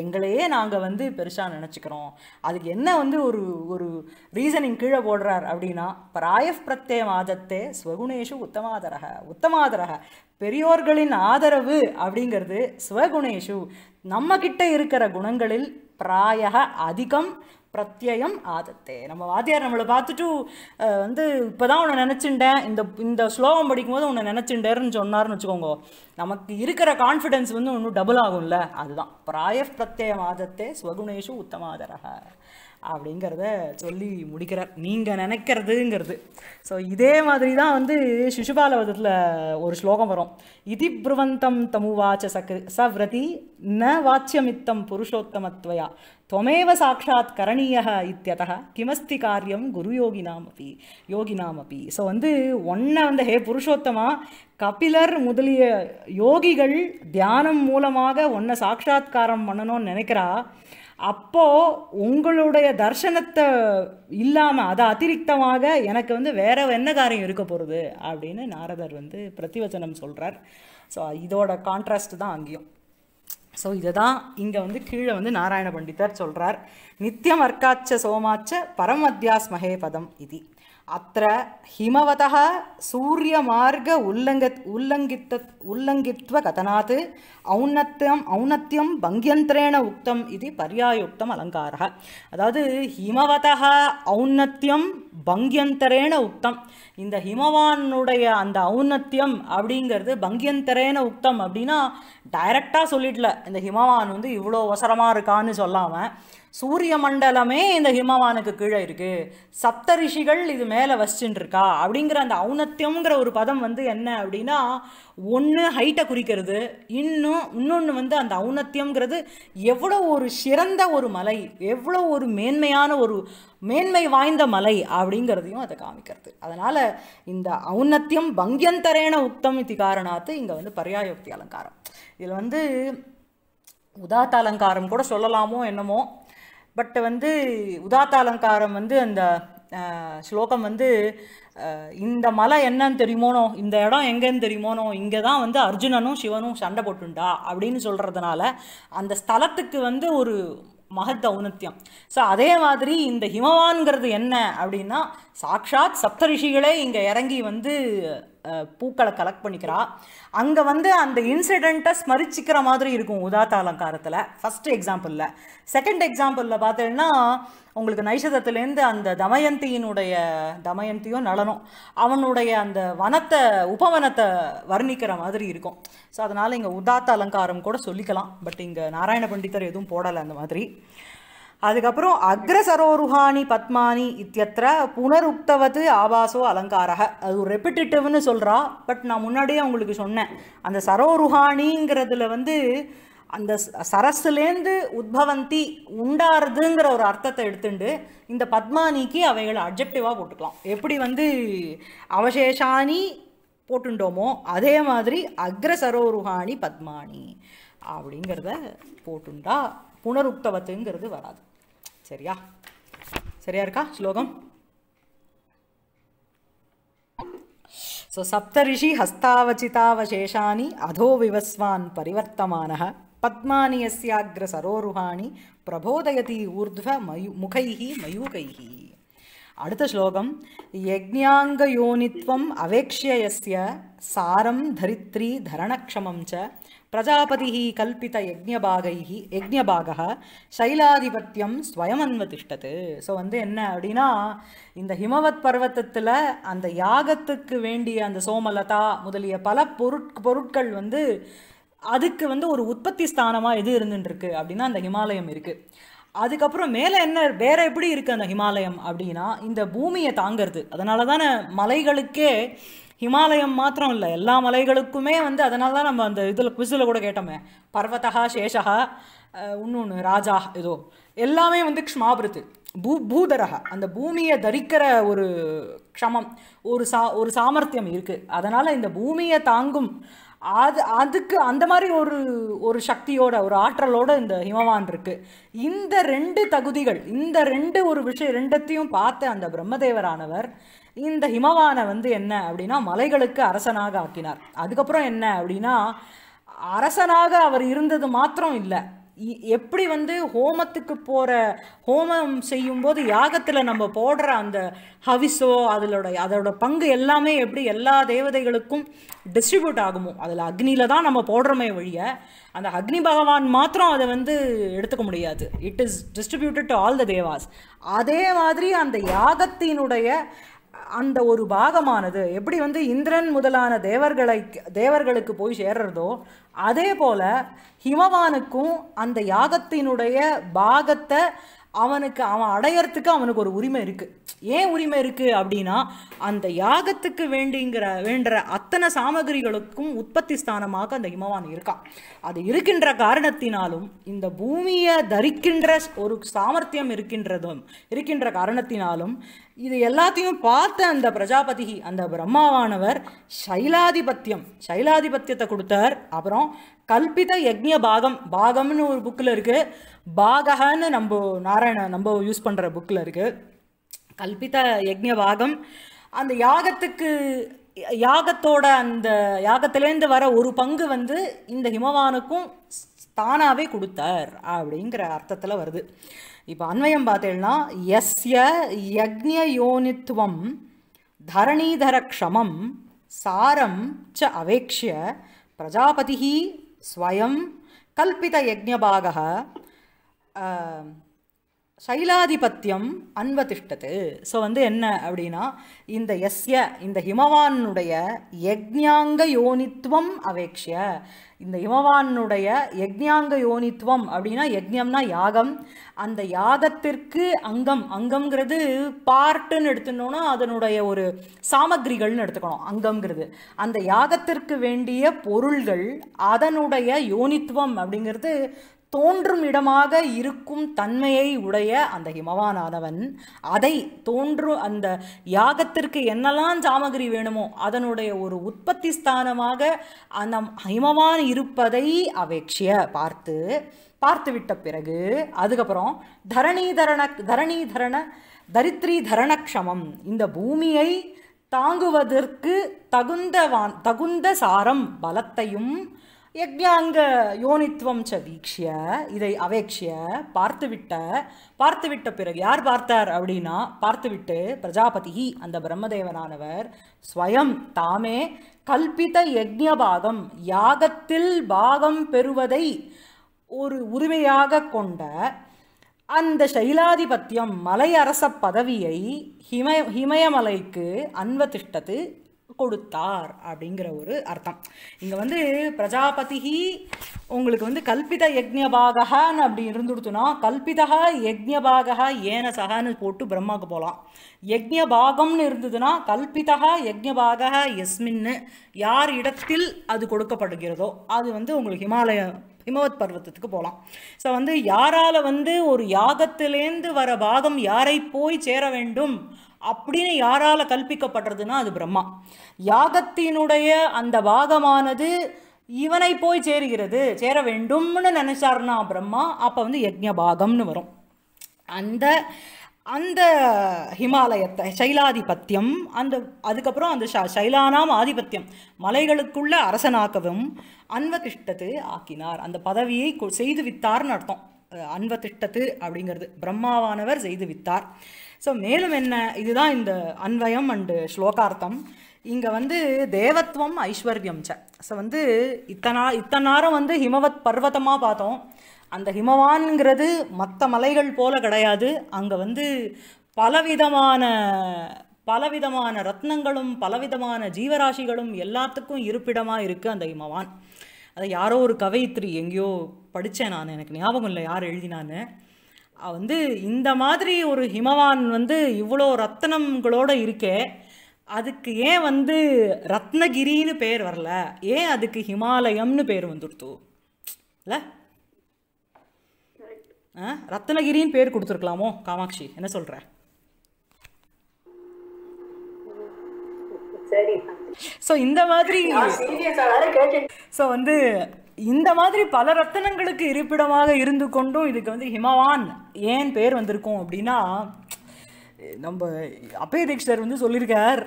எங்களையே நாங்கள் வந்து பெருசாக நினச்சிக்கிறோம் அதுக்கு என்ன வந்து ஒரு ஒரு ரீசனிங் கீழே போடுறார் அப்படின்னா பிராயப் பிரத்தே மாதத்தே ஸ்வகுணேஷு உத்தமாதரக உத்தமாதரக பெரியோர்களின் ஆதரவு அப்படிங்கிறது ஸ்வகுணேஷு நம்மக்கிட்ட இருக்கிற குணங்களில் பிராய அதிகம் பிரத்யம் ஆதத்தே நம்ம வாத்தியார் நம்மளை பார்த்துட்டு வந்து இப்போ தான் உன்னை நினச்சிண்டேன் இந்த இந்த ஸ்லோகம் படிக்கும்போது உன்னை நினச்சிண்டேருன்னு சொன்னார்னு வச்சுக்கோங்க நமக்கு இருக்கிற கான்ஃபிடென்ஸ் வந்து இன்னும் டபுள் ஆகும்ல அதுதான் பிராய பிரத்யம் ஆதத்தே ஸ்வகுணேஷு உத்தமாதரக அப்படிங்கிறத சொல்லி முடிக்கிறார் நீங்கள் நினைக்கிறதுங்கிறது ஸோ இதே மாதிரி தான் வந்து சிசுபாலவதத்தில் ஒரு ஸ்லோகம் வரும் இதி வாச்ச சக்கு ச சவ்ரதி ந வாச்சியமித்தம் புருஷோத்தமத்வயா தொமேவ சாட்சாத் கரணீய இத்தியத கிமஸ்தி காரியம் குரு யோகினாம் அப்பி யோகினாம் அப்பி ஸோ வந்து ஒன்றை வந்து ஹே புருஷோத்தமா கபிலர் முதலிய யோகிகள் தியானம் மூலமாக ஒன்றை சாட்சாத்காரம் பண்ணணும்னு நினைக்கிறா அப்போது உங்களுடைய தர்சனத்தை இல்லாமல் அதை அதிரிக்தமாக எனக்கு வந்து வேறு என்ன காரியம் இருக்க போகிறது அப்படின்னு நாரதர் வந்து பிரதிவச்சனம் சொல்கிறார் ஸோ இதோட கான்ட்ராஸ்ட் தான் அங்கேயும் ஸோ இதை தான் இங்கே வந்து கீழே வந்து நாராயண பண்டிதர் சொல்கிறார் நித்தியம் அர்க்காச்ச சோமாச்ச பரமத்யாஸ் மகே பதம் இது அத்த ஹிமவத சூரியமார்க உல்லங்க உல்லங்கித்த உல்லங்கித்வ கதனாத் ஔன்னத்தியம் ஔன்னத்தியம் பங்கியந்திரேண உக்தம் இது பரியாயுக்தம் அலங்கார அதாவது ஹிமவத ஔன்னத்தியம் பங்கியந்தரேன உக்தம் இந்த ஹிமவானுடைய அந்த ஔன்னத்தியம் அப்படிங்கிறது பங்கியந்தரேன உக்தம் அப்படின்னா டைரக்டாக சொல்லிடல இந்த ஹிமவான் வந்து இவ்வளோ அவசரமாக இருக்கான்னு சொல்லாமல் சூரிய மண்டலமே இந்த ஹிமவானுக்கு கீழே இருக்குது சப்தரிஷிகள் இது மேலே வச்சுன்னு இருக்கா அப்படிங்கிற அந்த ஔனத்தியம்ங்கிற ஒரு பதம் வந்து என்ன அப்படின்னா ஒன்று ஹைட்டை குறிக்கிறது இன்னும் இன்னொன்று வந்து அந்த ஔனத்தியம்ங்கிறது எவ்வளோ ஒரு சிறந்த ஒரு மலை எவ்வளோ ஒரு மேன்மையான ஒரு மேன்மை வாய்ந்த மலை அப்படிங்கிறதையும் அதை காமிக்கிறது அதனால் இந்த ஔன்னத்தியம் பங்கியந்தரேன உக்தம் இது காரணாத்து இங்கே வந்து பர்யாயோக்தி அலங்காரம் இதில் வந்து உதாத்த அலங்காரம் கூட சொல்லலாமோ என்னமோ பட் வந்து உதாத்தாலங்காரம் வந்து அந்த ஸ்லோகம் வந்து இந்த மலை என்னன்னு தெரியுமோனோ இந்த இடம் எங்கேன்னு தெரியுமோனோ இங்கே தான் வந்து அர்ஜுனனும் சிவனும் சண்டை போட்டுண்டா அப்படின்னு சொல்கிறதுனால அந்த ஸ்தலத்துக்கு வந்து ஒரு மகத் ஔனத்தியம் ஸோ அதே மாதிரி இந்த ஹிமவான்கிறது என்ன அப்படின்னா சாக்ஷாத் சப்தரிஷிகளே இங்கே இறங்கி வந்து பூக்களை கலெக்ட் பண்ணிக்கிறா அங்கே வந்து அந்த இன்சிடெண்ட்டை ஸ்மரிச்சிக்கிற மாதிரி இருக்கும் உதாத்த அலங்காரத்தில் ஃபஸ்ட்டு எக்ஸாம்பிளில் செகண்ட் எக்ஸாம்பிளில் பார்த்தீங்கன்னா உங்களுக்கு நைஷதத்துலேருந்து அந்த தமயந்தியினுடைய தமயந்தியும் நலனும் அவனுடைய அந்த வனத்தை உபவனத்தை வர்ணிக்கிற மாதிரி இருக்கும் ஸோ அதனால் இங்கே உதாத்த அலங்காரம் கூட சொல்லிக்கலாம் பட் இங்கே நாராயண பண்டிதர் எதுவும் போடலை அந்த மாதிரி அதுக்கப்புறம் அக்ரசரோருஹாணி பத்மானி இத்தியத்திர புனருக்தவது ஆபாசோ அலங்காரக அது ஒரு ரெப்பிட்டிவ்னு சொல்கிறா பட் நான் முன்னாடியே உங்களுக்கு சொன்னேன் அந்த சரோருஹாணிங்கிறதுல வந்து அந்த சரஸ்லேருந்து உத்பவந்தி உண்டாருதுங்கிற ஒரு அர்த்தத்தை எடுத்துண்டு இந்த பத்மானிக்கு அவைகளை அப்ஜெக்டிவாக போட்டுக்கலாம் எப்படி வந்து அவசேஷானி போட்டுட்டோமோ அதே மாதிரி அக்ரசரோருஹாணி பத்மானி அப்படிங்கிறத போட்டுண்டா புனருக்தவத்துங்கிறது வராது சரியா சரியா இருக்கா ஸ்லோகம் सो सप्तऋषि हस्तावचितावशेषानि अधो विवस्वान् परिवर्तमानः पद्मानि यस्याग्रसरोरुहाणि प्रबोधयति ऊर्ध्वमयु मुखैः मयूकैः अडुतश्लोकं यज्ञाङ्गयोनित्वम् अवेक्ष्य यस्य सारं धरित्री धरणक्षमं च பிரஜாபதி கல்பித யஜ்யபாகை யஜ்யபாக சைலாதிபத்தியம் ஸ்வயமன்வதிஷ்டது ஸோ வந்து என்ன அப்படின்னா இந்த ஹிமவத் பர்வத்தத்தில் அந்த யாகத்துக்கு வேண்டிய அந்த சோமலதா முதலிய பல பொருட் பொருட்கள் வந்து அதுக்கு வந்து ஒரு உற்பத்தி ஸ்தானமாக எது இருந்துட்டுருக்கு அப்படின்னா அந்த ஹிமாலயம் இருக்குது அதுக்கப்புறம் மேலே என்ன வேற எப்படி இருக்குது அந்த ஹிமாலயம் அப்படின்னா இந்த பூமியை தாங்கிறது அதனால தானே மலைகளுக்கே ஹிமாலயம் மாத்திரம் இல்லை எல்லா மலைகளுக்குமே வந்து அதனால தான் நம்ம அந்த இதில் குவிசில் கூட கேட்டோமே பர்வத்தகா சேஷகா இன்னொன்று ராஜா ஏதோ எல்லாமே வந்து க்ஷ்மாபிருத்து பூ பூதரக அந்த பூமியை தரிக்கிற ஒரு க்ஷமம் ஒரு சா ஒரு சாமர்த்தியம் இருக்குது அதனால் இந்த பூமியை தாங்கும் அது அதுக்கு அந்த மாதிரி ஒரு ஒரு சக்தியோட ஒரு ஆற்றலோட இந்த ஹிமவான் இருக்கு இந்த ரெண்டு தகுதிகள் இந்த ரெண்டு ஒரு விஷயம் ரெண்டத்தையும் பார்த்த அந்த பிரம்மதேவரானவர் இந்த ஹிமவானை வந்து என்ன அப்படின்னா மலைகளுக்கு அரசனாக ஆக்கினார் அதுக்கப்புறம் என்ன அப்படின்னா அரசனாக அவர் இருந்தது மாத்திரம் இல்லை எப்படி வந்து ஹோமத்துக்கு போகிற ஹோமம் செய்யும்போது யாகத்தில் நம்ம போடுற அந்த ஹவிஸோ அதிலோட அதோடய பங்கு எல்லாமே எப்படி எல்லா தேவதைகளுக்கும் டிஸ்ட்ரிபியூட் ஆகுமோ அதில் அக்னியில் தான் நம்ம போடுறோமே வழிய அந்த அக்னி பகவான் மாத்திரம் அதை வந்து எடுத்துக்க முடியாது it is distributed to all the தேவாஸ் அதே மாதிரி அந்த யாகத்தினுடைய அந்த ஒரு பாகமானது எப்படி வந்து இந்திரன் முதலான தேவர்களை தேவர்களுக்கு போய் சேர்றதோ அதே போல் ஹிமவானுக்கும் அந்த யாகத்தினுடைய பாகத்தை அவனுக்கு அவன் அடையறதுக்கு அவனுக்கு ஒரு உரிமை இருக்குது ஏன் உரிமை இருக்குது அப்படின்னா அந்த யாகத்துக்கு வேண்டிங்கிற வேண்டுற அத்தனை சாமகிரிகளுக்கும் உற்பத்தி ஸ்தானமாக அந்த ஹிமவான் இருக்கான் அது இருக்கின்ற காரணத்தினாலும் இந்த பூமியை தரிக்கின்ற ஒரு சாமர்த்தியம் இருக்கின்றதும் இருக்கின்ற காரணத்தினாலும் இது எல்லாத்தையும் பார்த்த அந்த பிரஜாபதி அந்த பிரம்மாவானவர் சைலாதிபத்தியம் சைலாதிபத்தியத்தை கொடுத்தார் அப்புறம் கல்பித யஜ்ய பாகம் பாகம்னு ஒரு புக்கில் இருக்குது பாகன்னு நம்ம நாராயண நம்ம யூஸ் பண்ணுற புக்கில் இருக்குது கல்பித யஜ்ய பாகம் அந்த யாகத்துக்கு யாகத்தோட அந்த யாகத்திலேருந்து வர ஒரு பங்கு வந்து இந்த ஹிமவானுக்கும் தானாகவே கொடுத்தார் அப்படிங்கிற அர்த்தத்தில் வருது इपान्वयं वाते यस्य यज्ञयोनित्वं धरणीधरक्षमं सारं च अवेक्ष्य प्रजापतिः स्वयं कल्पितयज्ञभागः சைலாதிபத்தியம் அன்வதிஷ்டத்து ஸோ வந்து என்ன அப்படின்னா இந்த எஸ்ய இந்த ஹிமவானுடைய யக்ஞாங்க யோனித்துவம் அவேக்ஷிய இந்த ஹிமவானுடைய யக்ஞாங்க யோனித்துவம் அப்படின்னா யக்ஞம்னா யாகம் அந்த யாகத்திற்கு அங்கம் அங்கம்ங்கிறது பார்ட்டுன்னு எடுத்துனோன்னா அதனுடைய ஒரு சாமக்ரிகள்னு எடுத்துக்கணும் அங்கம்ங்கிறது அந்த யாகத்திற்கு வேண்டிய பொருள்கள் அதனுடைய யோனித்துவம் அப்படிங்கிறது தோன்றும் இடமாக இருக்கும் தன்மையை உடைய அந்த ஹிமவானானவன் அதை தோன்றும் அந்த யாகத்திற்கு என்னெல்லாம் சாமகிரி வேணுமோ அதனுடைய ஒரு உற்பத்தி ஸ்தானமாக அந்த ஹிமவான் இருப்பதை அவேட்சிய பார்த்து பார்த்துவிட்ட பிறகு அதுக்கப்புறம் தரணிதரண தரித்ரி தரணக்ஷமம் இந்த பூமியை தாங்குவதற்கு தகுந்த வான் தகுந்த சாரம் பலத்தையும் யக்ஞாங்க யோனித்வம் ச வீக்ஷிய இதை அவேக்ஷிய பார்த்துவிட்ட பார்த்துவிட்ட பிறகு யார் பார்த்தார் அப்படின்னா பார்த்துவிட்டு பிரஜாபதி அந்த பிரம்மதேவனானவர் ஸ்வயம் தாமே கல்பித யக்ஞ பாகம் யாகத்தில் பாகம் பெறுவதை ஒரு உரிமையாக கொண்ட அந்த சைலாதிபத்தியம் மலை அரச பதவியை ஹிமய ஹிமயமலைக்கு அன்வதிஷ்டத்து கொடுத்தார் அப்படிங்கிற ஒரு அர்த்தம் இங்கே வந்து பிரஜாபதிகி உங்களுக்கு வந்து கல்பித யஜ்யபாகன்னு அப்படி இருந்துடுச்சுன்னா கல்பிதா யஜ்யபாகா ஏன சகான்னு போட்டு பிரம்மாவுக்கு போகலாம் யஜ்யபாகம்னு இருந்ததுன்னா கல்பிதா யக்ஞபாக எஸ்மின்னு யார் இடத்தில் அது கொடுக்கப்படுகிறதோ அது வந்து உங்களுக்கு ஹிமாலய ஹிமவத் பர்வத்துக்கு போகலாம் ஸோ வந்து யாரால் வந்து ஒரு யாகத்திலேந்து வர பாகம் யாரை போய் சேர வேண்டும் அப்படின்னு யாரால் கல்பிக்கப்படுறதுன்னா அது பிரம்மா யாகத்தினுடைய அந்த பாகமானது இவனை போய் சேருகிறது சேர வேண்டும்னு நினச்சாருன்னா பிரம்மா அப்போ வந்து பாகம்னு வரும் அந்த அந்த ஹிமாலயத்தை சைலாதிபத்தியம் அந்த அதுக்கப்புறம் அந்த சைலானாம் ஆதிபத்தியம் மலைகளுக்குள்ள அரசனாக்கவும் அன்வதிஷ்டத்து ஆக்கினார் அந்த பதவியை செய்து வித்தார்னு அர்த்தம் அன்வதிஷ்டத்து அப்படிங்கிறது பிரம்மாவானவர் செய்து வித்தார் ஸோ மேலும் என்ன இதுதான் இந்த அன்வயம் அண்டு ஸ்லோகார்த்தம் இங்கே வந்து தேவத்துவம் ஐஸ்வர்யம் ச ஸோ வந்து இத்தனா இத்தனை நேரம் வந்து ஹிமவத் பர்வத்தமாக பார்த்தோம் அந்த ஹிமவான்ங்கிறது மற்ற மலைகள் போல கிடையாது அங்கே வந்து பலவிதமான பலவிதமான ரத்னங்களும் பலவிதமான ஜீவராசிகளும் எல்லாத்துக்கும் இருப்பிடமாக இருக்குது அந்த ஹிமவான் அதை யாரோ ஒரு கவயித்ரி எங்கேயோ படித்தேன் நான் எனக்கு ஞாபகம் இல்லை யார் எழுதினான்னு வந்து இந்த மாதிரி ஒரு ஹிமவான் வந்து இவ்வளோ ரத்தனங்களோடு இருக்கே அதுக்கு ஏன் வந்து ரத்னகிரின்னு பேர் வரல ஏன் அதுக்கு ஹிமாலயம்னு பேர் வந்துடுத்து இல்லை ரத்னகிரின்னு பேர் கொடுத்துருக்கலாமோ காமாட்சி என்ன சொல்கிற ஸோ இந்த மாதிரி ஸோ வந்து இந்த மாதிரி பல ரத்தனங்களுக்கு இருப்பிடமாக இருந்து கொண்டும் இதுக்கு வந்து ஹிமவான் ஏன் பேர் வந்திருக்கும் அப்படின்னா நம்ம அப்பே தீக்ஷர் வந்து சொல்லியிருக்கார்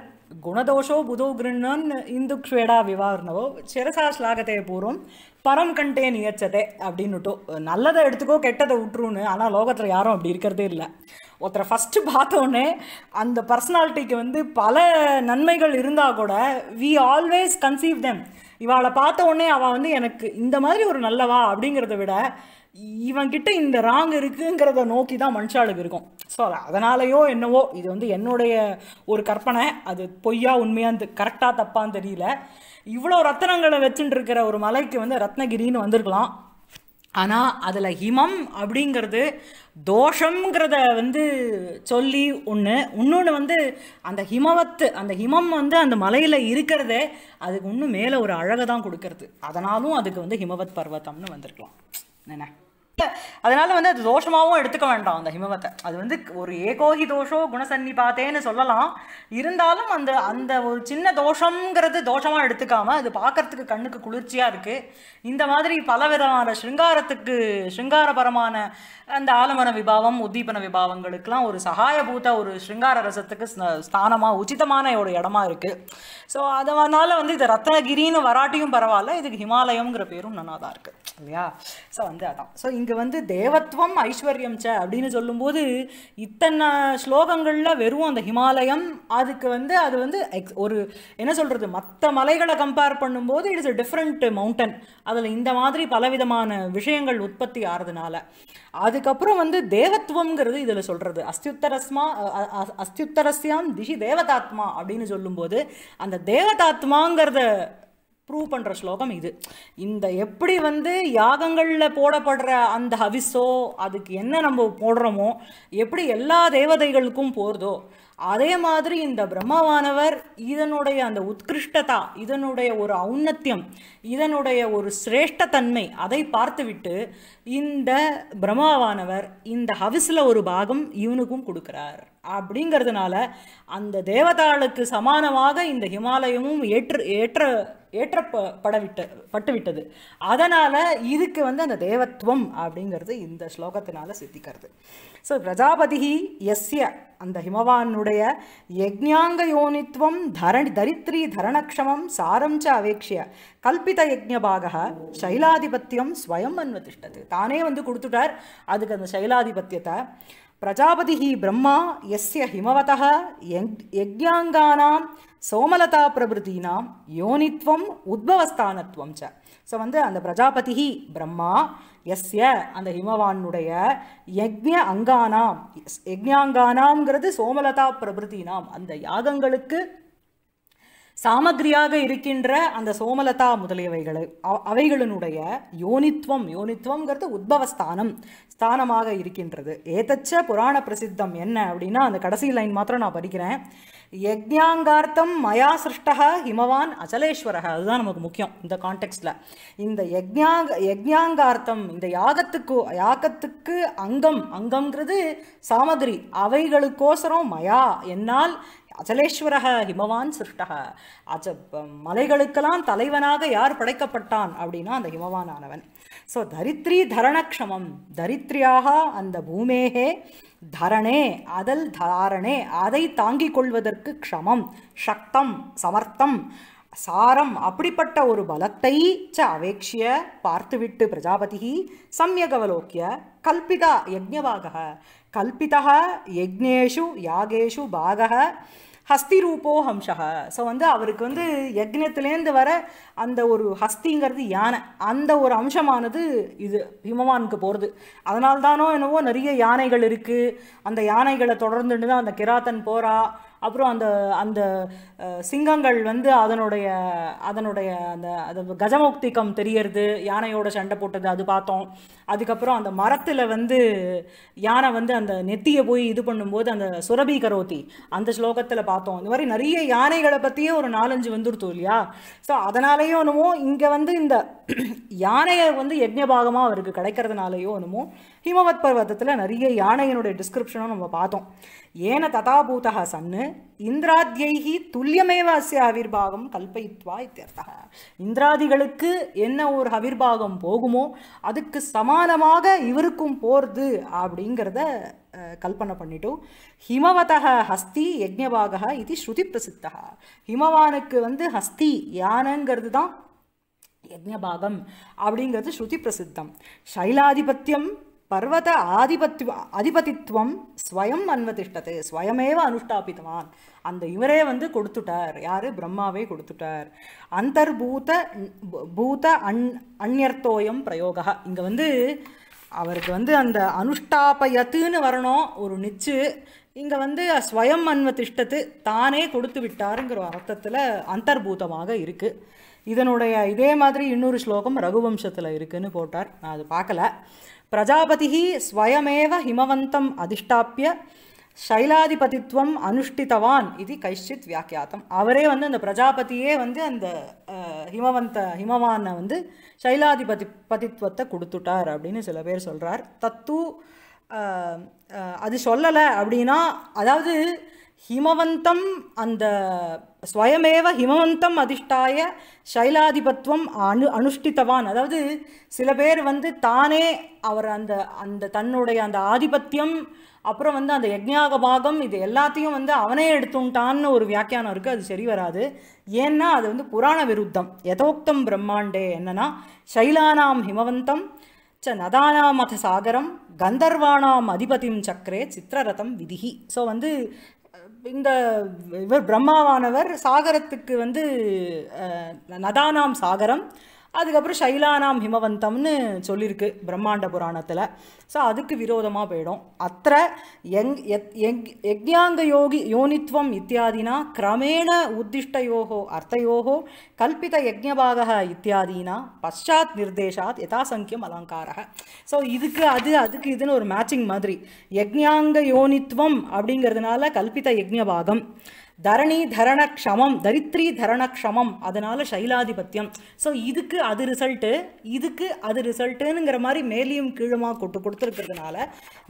குணதோஷோ புதோ கிருண்ணன் இந்து க்ஷேடா விவாரணவோ சிரசா ஸ்லாகத்தை பூர்வம் பரம் கண்டே நியச்சதே அப்படின்னுட்டோ நல்லதை எடுத்துக்கோ கெட்டதை விட்டுருன்னு ஆனால் லோகத்தில் யாரும் அப்படி இருக்கிறதே இல்லை ஒருத்தரை ஃபஸ்ட்டு பார்த்தோன்னே அந்த பர்சனாலிட்டிக்கு வந்து பல நன்மைகள் இருந்தால் கூட வி ஆல்வேஸ் கன்சீவ் தெம் இவளை பார்த்த உடனே அவள் வந்து எனக்கு இந்த மாதிரி ஒரு நல்லவா அப்படிங்கிறத விட இவன்கிட்ட இந்த ராங் இருக்குங்கிறத நோக்கி தான் மனுஷாளுக்கு இருக்கும் ஸோ அதனாலேயோ என்னவோ இது வந்து என்னுடைய ஒரு கற்பனை அது பொய்யா உண்மையாக கரெக்டாக தப்பான்னு தெரியல இவ்வளோ ரத்தனங்களை வச்சுட்டு இருக்கிற ஒரு மலைக்கு வந்து ரத்னகிரின்னு வந்திருக்கலாம் ஆனால் அதில் ஹிமம் அப்படிங்கிறது தோஷங்கிறத வந்து சொல்லி ஒன்று இன்னொன்று வந்து அந்த ஹிமவத்து அந்த ஹிமம் வந்து அந்த மலையில் இருக்கிறதே அதுக்கு இன்னும் மேலே ஒரு அழகை தான் கொடுக்கறது அதனாலும் அதுக்கு வந்து ஹிமவத் பர்வத்தம்னு வந்திருக்கலாம் என்ன அதனால வந்து அது தோஷமாகவும் எடுத்துக்க வேண்டாம் அந்த ஹிமவத்தை அது வந்து ஒரு ஏகோகி தோஷோ பார்த்தேன்னு சொல்லலாம் இருந்தாலும் அந்த அந்த ஒரு சின்ன தோஷங்கிறது தோஷமாக எடுத்துக்காம அது பார்க்கறதுக்கு கண்ணுக்கு குளிர்ச்சியாக இருக்குது இந்த மாதிரி பலவிதமான ஸ்ருங்காரத்துக்கு ஸ்ருங்காரபரமான அந்த ஆலமர விபாவம் உத்தீபன விபாவங்களுக்கெல்லாம் ஒரு சகாயபூத்த ஒரு ஸ்ருங்கார ரசத்துக்கு ஸ்தானமாக உச்சிதமான ஒரு இடமா இருக்குது ஸோ அதனால வந்து இது ரத்னகிரின்னு வராட்டியும் பரவாயில்ல இதுக்கு ஹிமாலயம்ங்கிற பேரும் நல்லா தான் இருக்குது இல்லையா ஸோ வந்து அதான் ஸோ இங்கே வந்து தேவத்துவம் ஐஸ்வர்யம் ச அப்படின்னு சொல்லும்போது இத்தனை ஸ்லோகங்களில் வெறும் அந்த ஹிமாலயம் அதுக்கு வந்து அது வந்து எக்ஸ் ஒரு என்ன சொல்கிறது மற்ற மலைகளை கம்பேர் பண்ணும்போது இட்ஸ் அ டிஃப்ரெண்ட் மவுண்டன் அதில் இந்த மாதிரி பலவிதமான விஷயங்கள் உற்பத்தி ஆகிறதுனால அதுக்கப்புறம் வந்து தேவத்துவம்ங்கிறது இதில் சொல்கிறது அஸ்தியுத்தரஸ்மா அஸ்தியுத்தரஸ்யாம் திஷி தேவதாத்மா அப்படின்னு சொல்லும்போது அந்த தேவதாத்மாங்கிறத ப்ரூவ் பண்ணுற ஸ்லோகம் இது இந்த எப்படி வந்து யாகங்களில் போடப்படுற அந்த ஹவிஸோ அதுக்கு என்ன நம்ம போடுறோமோ எப்படி எல்லா தேவதைகளுக்கும் போகிறதோ அதே மாதிரி இந்த பிரம்மாவானவர் இதனுடைய அந்த உத்கிருஷ்டதா இதனுடைய ஒரு ஔன்னத்தியம் இதனுடைய ஒரு சிரேஷ்டத்தன்மை அதை பார்த்துவிட்டு இந்த பிரம்மாவானவர் இந்த ஹவிஸில் ஒரு பாகம் இவனுக்கும் கொடுக்குறார் அப்படிங்கிறதுனால அந்த தேவதாளுக்கு சமானமாக இந்த ஹிமாலயமும் ஏற்று ஏற்ற ஏற்றப்படவிட்ட பட்டுவிட்டது அதனால் இதுக்கு வந்து அந்த தேவத்துவம் அப்படிங்கிறது இந்த ஸ்லோகத்தினால சித்திக்கிறது ஸோ பிரஜாபதி எஸ்ய அந்த ஹிமவானுடைய யஜ்ஞாங்க யோனித்வம் தரணி தரித்ரி தரணக்ஷமம் ச அவேக்ஷிய கல்பித யஜ்ஞபாக சைலாதிபத்தியம் ஸ்வயம் அன்வதிஷ்டது தானே வந்து கொடுத்துட்டார் அதுக்கு அந்த சைலாதிபத்தியத்தை பிரஜாபதி பிரம்மா எஸ்ய ஹிமவத யஜ்யாங்கானாம் சோமலதா பிரபுதீனாம் யோனித்வம் உத்பவஸ்தானத்துவம் ச ஸோ வந்து அந்த பிரஜாபதி பிரம்மா எஸ்ய அந்த ஹிமவானுடைய யஜ்ய அங்கானாம் யஜ்யாங்கானாம்ங்கிறது சோமலதா பிரபிருதினாம் அந்த யாகங்களுக்கு சாமக்ரியாக இருக்கின்ற அந்த சோமலதா முதலியவைகளை அவைகளினுடைய யோனித்வம் யோனித்வம்ங்கிறது உத்பவஸ்தானம் ஸ்தானமாக இருக்கின்றது ஏதச்ச புராண பிரசித்தம் என்ன அப்படின்னா அந்த கடைசி லைன் மாத்திரம் நான் படிக்கிறேன் யஜ்ஞாங்கார்த்தம் மயா சிருஷ்டகா ஹிமவான் அச்சலேஸ்வரக அதுதான் நமக்கு முக்கியம் இந்த கான்டெக்ட்ல இந்த யஜ்ஞாங்க யஜ்ஞாங்கார்த்தம் இந்த யாகத்துக்கு யாகத்துக்கு அங்கம் அங்கம்ங்கிறது சாமகிரி அவைகளுக்கோசரம் மயா என்னால் அஜலேஸ்வர ஹிமவான் சிருஷ்டக அஜ மலைகளுக்கெல்லாம் தலைவனாக யார் படைக்கப்பட்டான் அப்படின்னா அந்த ஹிமவான் ஆனவன் ஸோ தரித்ரி தரணக்ஷமம் தரித்ரியாக அந்த பூமேகே தரணே அதல் தாரணே அதை தாங்கிக் கொள்வதற்கு க்ஷமம் சக்தம் சமர்த்தம் சாரம் அப்படிப்பட்ட ஒரு பலத்தை ச அவேக்ஷிய பார்த்துவிட்டு பிரஜாபதி சம்யகவலோக்கிய கல்பிதா யஜ்யவாக கல்பித்தா யக்னேஷு யாகேஷு ஹஸ்தி ஹஸ்திரூபோ ஹம்சக ஸோ வந்து அவருக்கு வந்து யக்னத்துலேருந்து வர அந்த ஒரு ஹஸ்திங்கிறது யானை அந்த ஒரு அம்சமானது இது ஹிமவானுக்கு போகிறது அதனால்தானோ என்னவோ நிறைய யானைகள் இருக்குது அந்த யானைகளை தொடர்ந்துட்டு தான் அந்த கிராத்தன் போகிறா அப்புறம் அந்த அந்த சிங்கங்கள் வந்து அதனுடைய அதனுடைய அந்த அது கஜமுக்திகம் தெரியறது யானையோட சண்டை போட்டது அது பார்த்தோம் அதுக்கப்புறம் அந்த மரத்தில் வந்து யானை வந்து அந்த நெத்தியை போய் இது பண்ணும்போது அந்த சுரபி கரோத்தி அந்த ஸ்லோகத்தில் பார்த்தோம் இந்த மாதிரி நிறைய யானைகளை பற்றியே ஒரு நாலஞ்சு வந்துருத்தோம் இல்லையா ஸோ அதனாலேயோ என்னமோ இங்கே வந்து இந்த யானையை வந்து யஜ்யபாகமாக அவருக்கு கிடைக்கிறதுனாலையோ என்னமோ ஹிமவத் பர்வதத்தில் நிறைய யானையினுடைய டிஸ்கிரிப்ஷனும் நம்ம பார்த்தோம் ஏன ததாபூதா சன்னு இந்திராத்யைகி துல்லியமேவ அசிய அவிர்பாகம் கல்பயித்வா இத்தியர்த்தக இந்திராதிகளுக்கு என்ன ஒரு அவிர்பாகம் போகுமோ அதுக்கு சமானமாக இவருக்கும் போர்து அப்படிங்கிறத கல்பனை பண்ணிட்டோம் ஹிமவதக ஹஸ்தி யஜ்ஞபாகா இது ஸ்ருதி பிரசித்தா ஹிமவானுக்கு வந்து ஹஸ்தி யானங்கிறது தான் யஜ்யபாகம் அப்படிங்கிறது ஸ்ருதி பிரசித்தம் சைலாதிபத்தியம் பர்வத ஆதிபத்துவ அதிபதித்துவம் ஸ்வயம் அன்வதிஷ்டது ஸ்வயமேவ அனுஷ்டாபித்தவான் அந்த இவரே வந்து கொடுத்துட்டார் யார் பிரம்மாவே கொடுத்துட்டார் அந்தர்பூத பூத அன் அந்நர்த்தோயம் பிரயோகா இங்கே வந்து அவருக்கு வந்து அந்த அனுஷ்டாபயத்துன்னு வரணும் ஒரு நிச்சு இங்கே வந்து ஸ்வயம் அன்வதிஷ்டத்து தானே கொடுத்து விட்டாருங்கிற அர்த்தத்தில் அந்தர்பூதமாக இருக்குது இதனுடைய இதே மாதிரி இன்னொரு ஸ்லோகம் ரகுவம்சத்தில் இருக்குன்னு போட்டார் நான் அது பார்க்கல பிரஜாபதி ஸ்வயமேவ ஹிமவந்தம் அதிஷ்டாப்பிய சைலாதிபதித்துவம் அனுஷ்டித்தவான் இது கைஷித் வியாக்கியாத்தம் அவரே வந்து அந்த பிரஜாபதியே வந்து அந்த ஹிமவந்த ஹிமவானை வந்து சைலாதிபதி பதித்துவத்தை கொடுத்துட்டார் அப்படின்னு சில பேர் சொல்கிறார் தத்து அது சொல்லலை அப்படின்னா அதாவது ஹிமவந்தம் அந்த ஸ்வயமேவ ஹிமவந்தம் அதிஷ்டாய சைலாதிபத்துவம் அனு அனுஷ்டித்தவான் அதாவது சில பேர் வந்து தானே அவர் அந்த அந்த தன்னுடைய அந்த ஆதிபத்தியம் அப்புறம் வந்து அந்த யஜ்யாக பாகம் இது எல்லாத்தையும் வந்து அவனே எடுத்துட்டான்னு ஒரு வியாக்கியானம் இருக்குது அது சரி வராது ஏன்னா அது வந்து புராண விருத்தம் யதோக்தம் பிரம்மாண்டே என்னன்னா சைலானாம் ஹிமவந்தம் ச நதானாம் அத சாகரம் கந்தர்வானாம் அதிபதிம் சக்கரே சித்திரரதம் விதிகி ஸோ வந்து இந்த இவர் பிரம்மாவானவர் சாகரத்துக்கு வந்து நதானாம் சாகரம் அதுக்கப்புறம் சைலானாம் ஹிமவந்தம்னு சொல்லியிருக்கு பிரம்மாண்ட புராணத்தில் ஸோ அதுக்கு விரோதமாக போயிடும் அத்த எங் எக் யஜ்யாங்க யோகி யோனித்வம் இத்தியாதினா கிரமேண உத்திஷ்டயோகோ அர்த்தயோகோ கல்பித யஜ்யபாக இத்தியாதினா பஷாத் நிர்தேஷாத் யதாசங்கியம் அலங்கார ஸோ இதுக்கு அது அதுக்கு இதுன்னு ஒரு மேட்சிங் மாதிரி யஜ்யாங்க யோனித்வம் அப்படிங்கிறதுனால கல்பித யஜ்யபாகம் தரணி தரண க்ஷமம் தரித்ரி தரண க்ஷமம் அதனால் சைலாதிபத்தியம் ஸோ இதுக்கு அது ரிசல்ட்டு இதுக்கு அது ரிசல்ட்டுங்கிற மாதிரி மேலேயும் கீழுமா கொட்டு கொடுத்துருக்கிறதுனால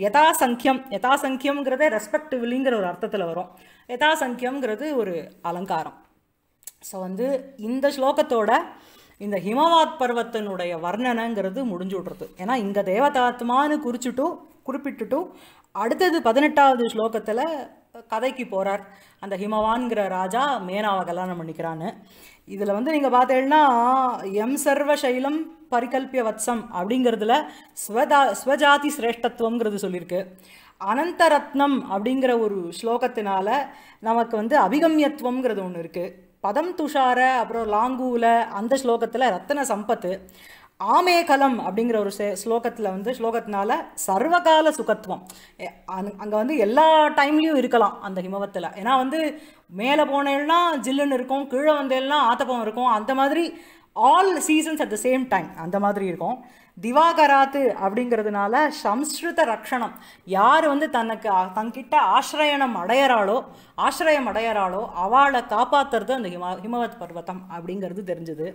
யதாசங்கியம் யதாசங்கியம்ங்கிறத ரெஸ்பெக்டிவ்லிங்கிற ஒரு அர்த்தத்தில் வரும் யதாசங்கியம்ங்கிறது ஒரு அலங்காரம் ஸோ வந்து இந்த ஸ்லோகத்தோட இந்த ஹிமவாத் பர்வத்தினுடைய வர்ணனைங்கிறது முடிஞ்சு விட்றது ஏன்னா இங்கே தேவதாத்மான்னு குறிச்சுட்டும் குறிப்பிட்டுட்டும் அடுத்தது பதினெட்டாவது ஸ்லோகத்தில் கதைக்கு போகிறார் அந்த ஹிமவான்கிற ராஜா மேனாவை கல்யாணம் பண்ணிக்கிறான்னு இதில் வந்து நீங்கள் பார்த்தீங்கன்னா எம் சர்வ சைலம் பரிகல்பிய வத்சம் அப்படிங்கிறதுல ஸ்வதா ஸ்வஜாதி சிரேஷ்டத்துவங்கிறது சொல்லியிருக்கு அனந்தரத்னம் அப்படிங்கிற ஒரு ஸ்லோகத்தினால நமக்கு வந்து அபிகம்யத்துவங்கிறது ஒன்று இருக்குது பதம் துஷார அப்புறம் லாங்கூல அந்த ஸ்லோகத்தில் ரத்தன சம்பத்து ஆமேகலம் அப்படிங்கிற ஒரு ஸ்லோகத்தில் வந்து ஸ்லோகத்தினால சர்வகால சுகத்துவம் அங்கே வந்து எல்லா டைம்லேயும் இருக்கலாம் அந்த ஹிமவத்தில் ஏன்னா வந்து மேலே போனேன்னா ஜில்லுன்னு இருக்கும் கீழே வந்தேன்னா ஆத்தப்பம் இருக்கும் அந்த மாதிரி all seasons at the same time அந்த மாதிரி இருக்கும் திவாகராத்து அப்படிங்கிறதுனால சம்ஸ்கிருத ரக்ஷணம் யார் வந்து தனக்கு தங்கிட்ட ஆசிரயணம் அடையிறாளோ ஆசிரயம் அடையிறாளோ அவளை காப்பாற்றுறது அந்த ஹிமா ஹிமவத் பர்வதம் அப்படிங்கிறது தெரிஞ்சது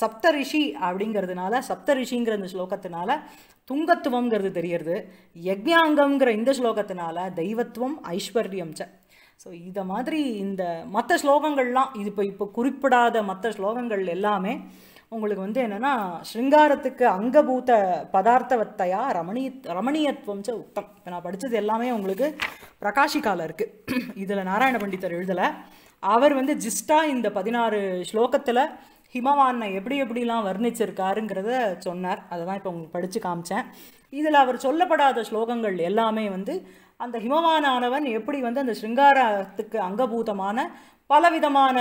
சப்தரிஷி அப்படிங்கிறதுனால சப்தரிஷிங்கிற இந்த ஸ்லோகத்தினால துங்கத்துவங்கிறது தெரியறது யக்ஞாங்கம்ங்கிற இந்த ஸ்லோகத்தினால தெய்வத்துவம் ஐஸ்வர்யம் ச ஸோ இதை மாதிரி இந்த மற்ற ஸ்லோகங்கள்லாம் இது இப்போ இப்போ குறிப்பிடாத மற்ற ஸ்லோகங்கள் எல்லாமே உங்களுக்கு வந்து என்னென்னா ஸ்ருங்காரத்துக்கு அங்கபூத்த பதார்த்தவத்தையா ரமணி ரமணியத்துவம் ச உத்தம் இப்போ நான் படித்தது எல்லாமே உங்களுக்கு பிரகாஷிக்கால இருக்குது இதில் நாராயண பண்டிதர் எழுதலை அவர் வந்து ஜிஸ்டா இந்த பதினாறு ஸ்லோகத்தில் ஹிமவானை எப்படி எப்படிலாம் வர்ணிச்சிருக்காருங்கிறத சொன்னார் அதை தான் இப்போ உங்களுக்கு படித்து காமிச்சேன் இதில் அவர் சொல்லப்படாத ஸ்லோகங்கள் எல்லாமே வந்து அந்த ஹிமவானவன் எப்படி வந்து அந்த ஸ்ருங்காரத்துக்கு அங்கபூதமான பலவிதமான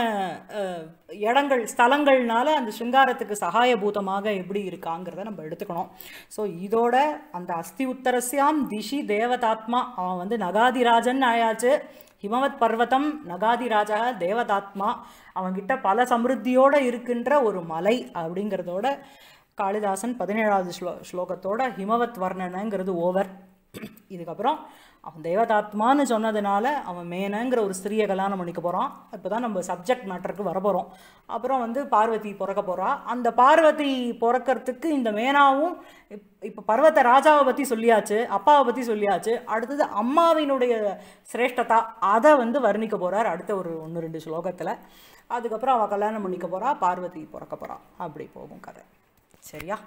இடங்கள் ஸ்தலங்கள்னால அந்த சிங்காரத்துக்கு சகாயபூதமாக எப்படி இருக்காங்கிறத நம்ம எடுத்துக்கணும் ஸோ இதோட அந்த அஸ்தி உத்தரசியாம் திஷி தேவதாத்மா அவன் வந்து நகாதிராஜன் ஆயாச்சு ஹிமவத் பர்வதம் நகாதிராஜா தேவதாத்மா அவங்கிட்ட பல சமிருத்தியோடு இருக்கின்ற ஒரு மலை அப்படிங்கிறதோட காளிதாசன் பதினேழாவது ஸ்லோ ஸ்லோகத்தோட ஹிமவத் வர்ணனைங்கிறது ஓவர் இதுக்கப்புறம் அவன் தேவதாத்மான்னு சொன்னதுனால அவன் மேனங்கிற ஒரு ஸ்திரியை கல்யாணம் பண்ணிக்க போகிறான் இப்போ தான் நம்ம சப்ஜெக்ட் மேட்டருக்கு வர போகிறோம் அப்புறம் வந்து பார்வதி பிறக்க போகிறா அந்த பார்வதி பிறக்கிறதுக்கு இந்த மேனாவும் இப்போ பர்வத ராஜாவை பற்றி சொல்லியாச்சு அப்பாவை பற்றி சொல்லியாச்சு அடுத்தது அம்மாவினுடைய சிரேஷ்டதா அதை வந்து வர்ணிக்க போகிறார் அடுத்த ஒரு ஒன்று ரெண்டு ஸ்லோகத்தில் அதுக்கப்புறம் அவள் கல்யாணம் பண்ணிக்க போகிறா பார்வதி பிறக்க போகிறா அப்படி போகும் கதை சரியா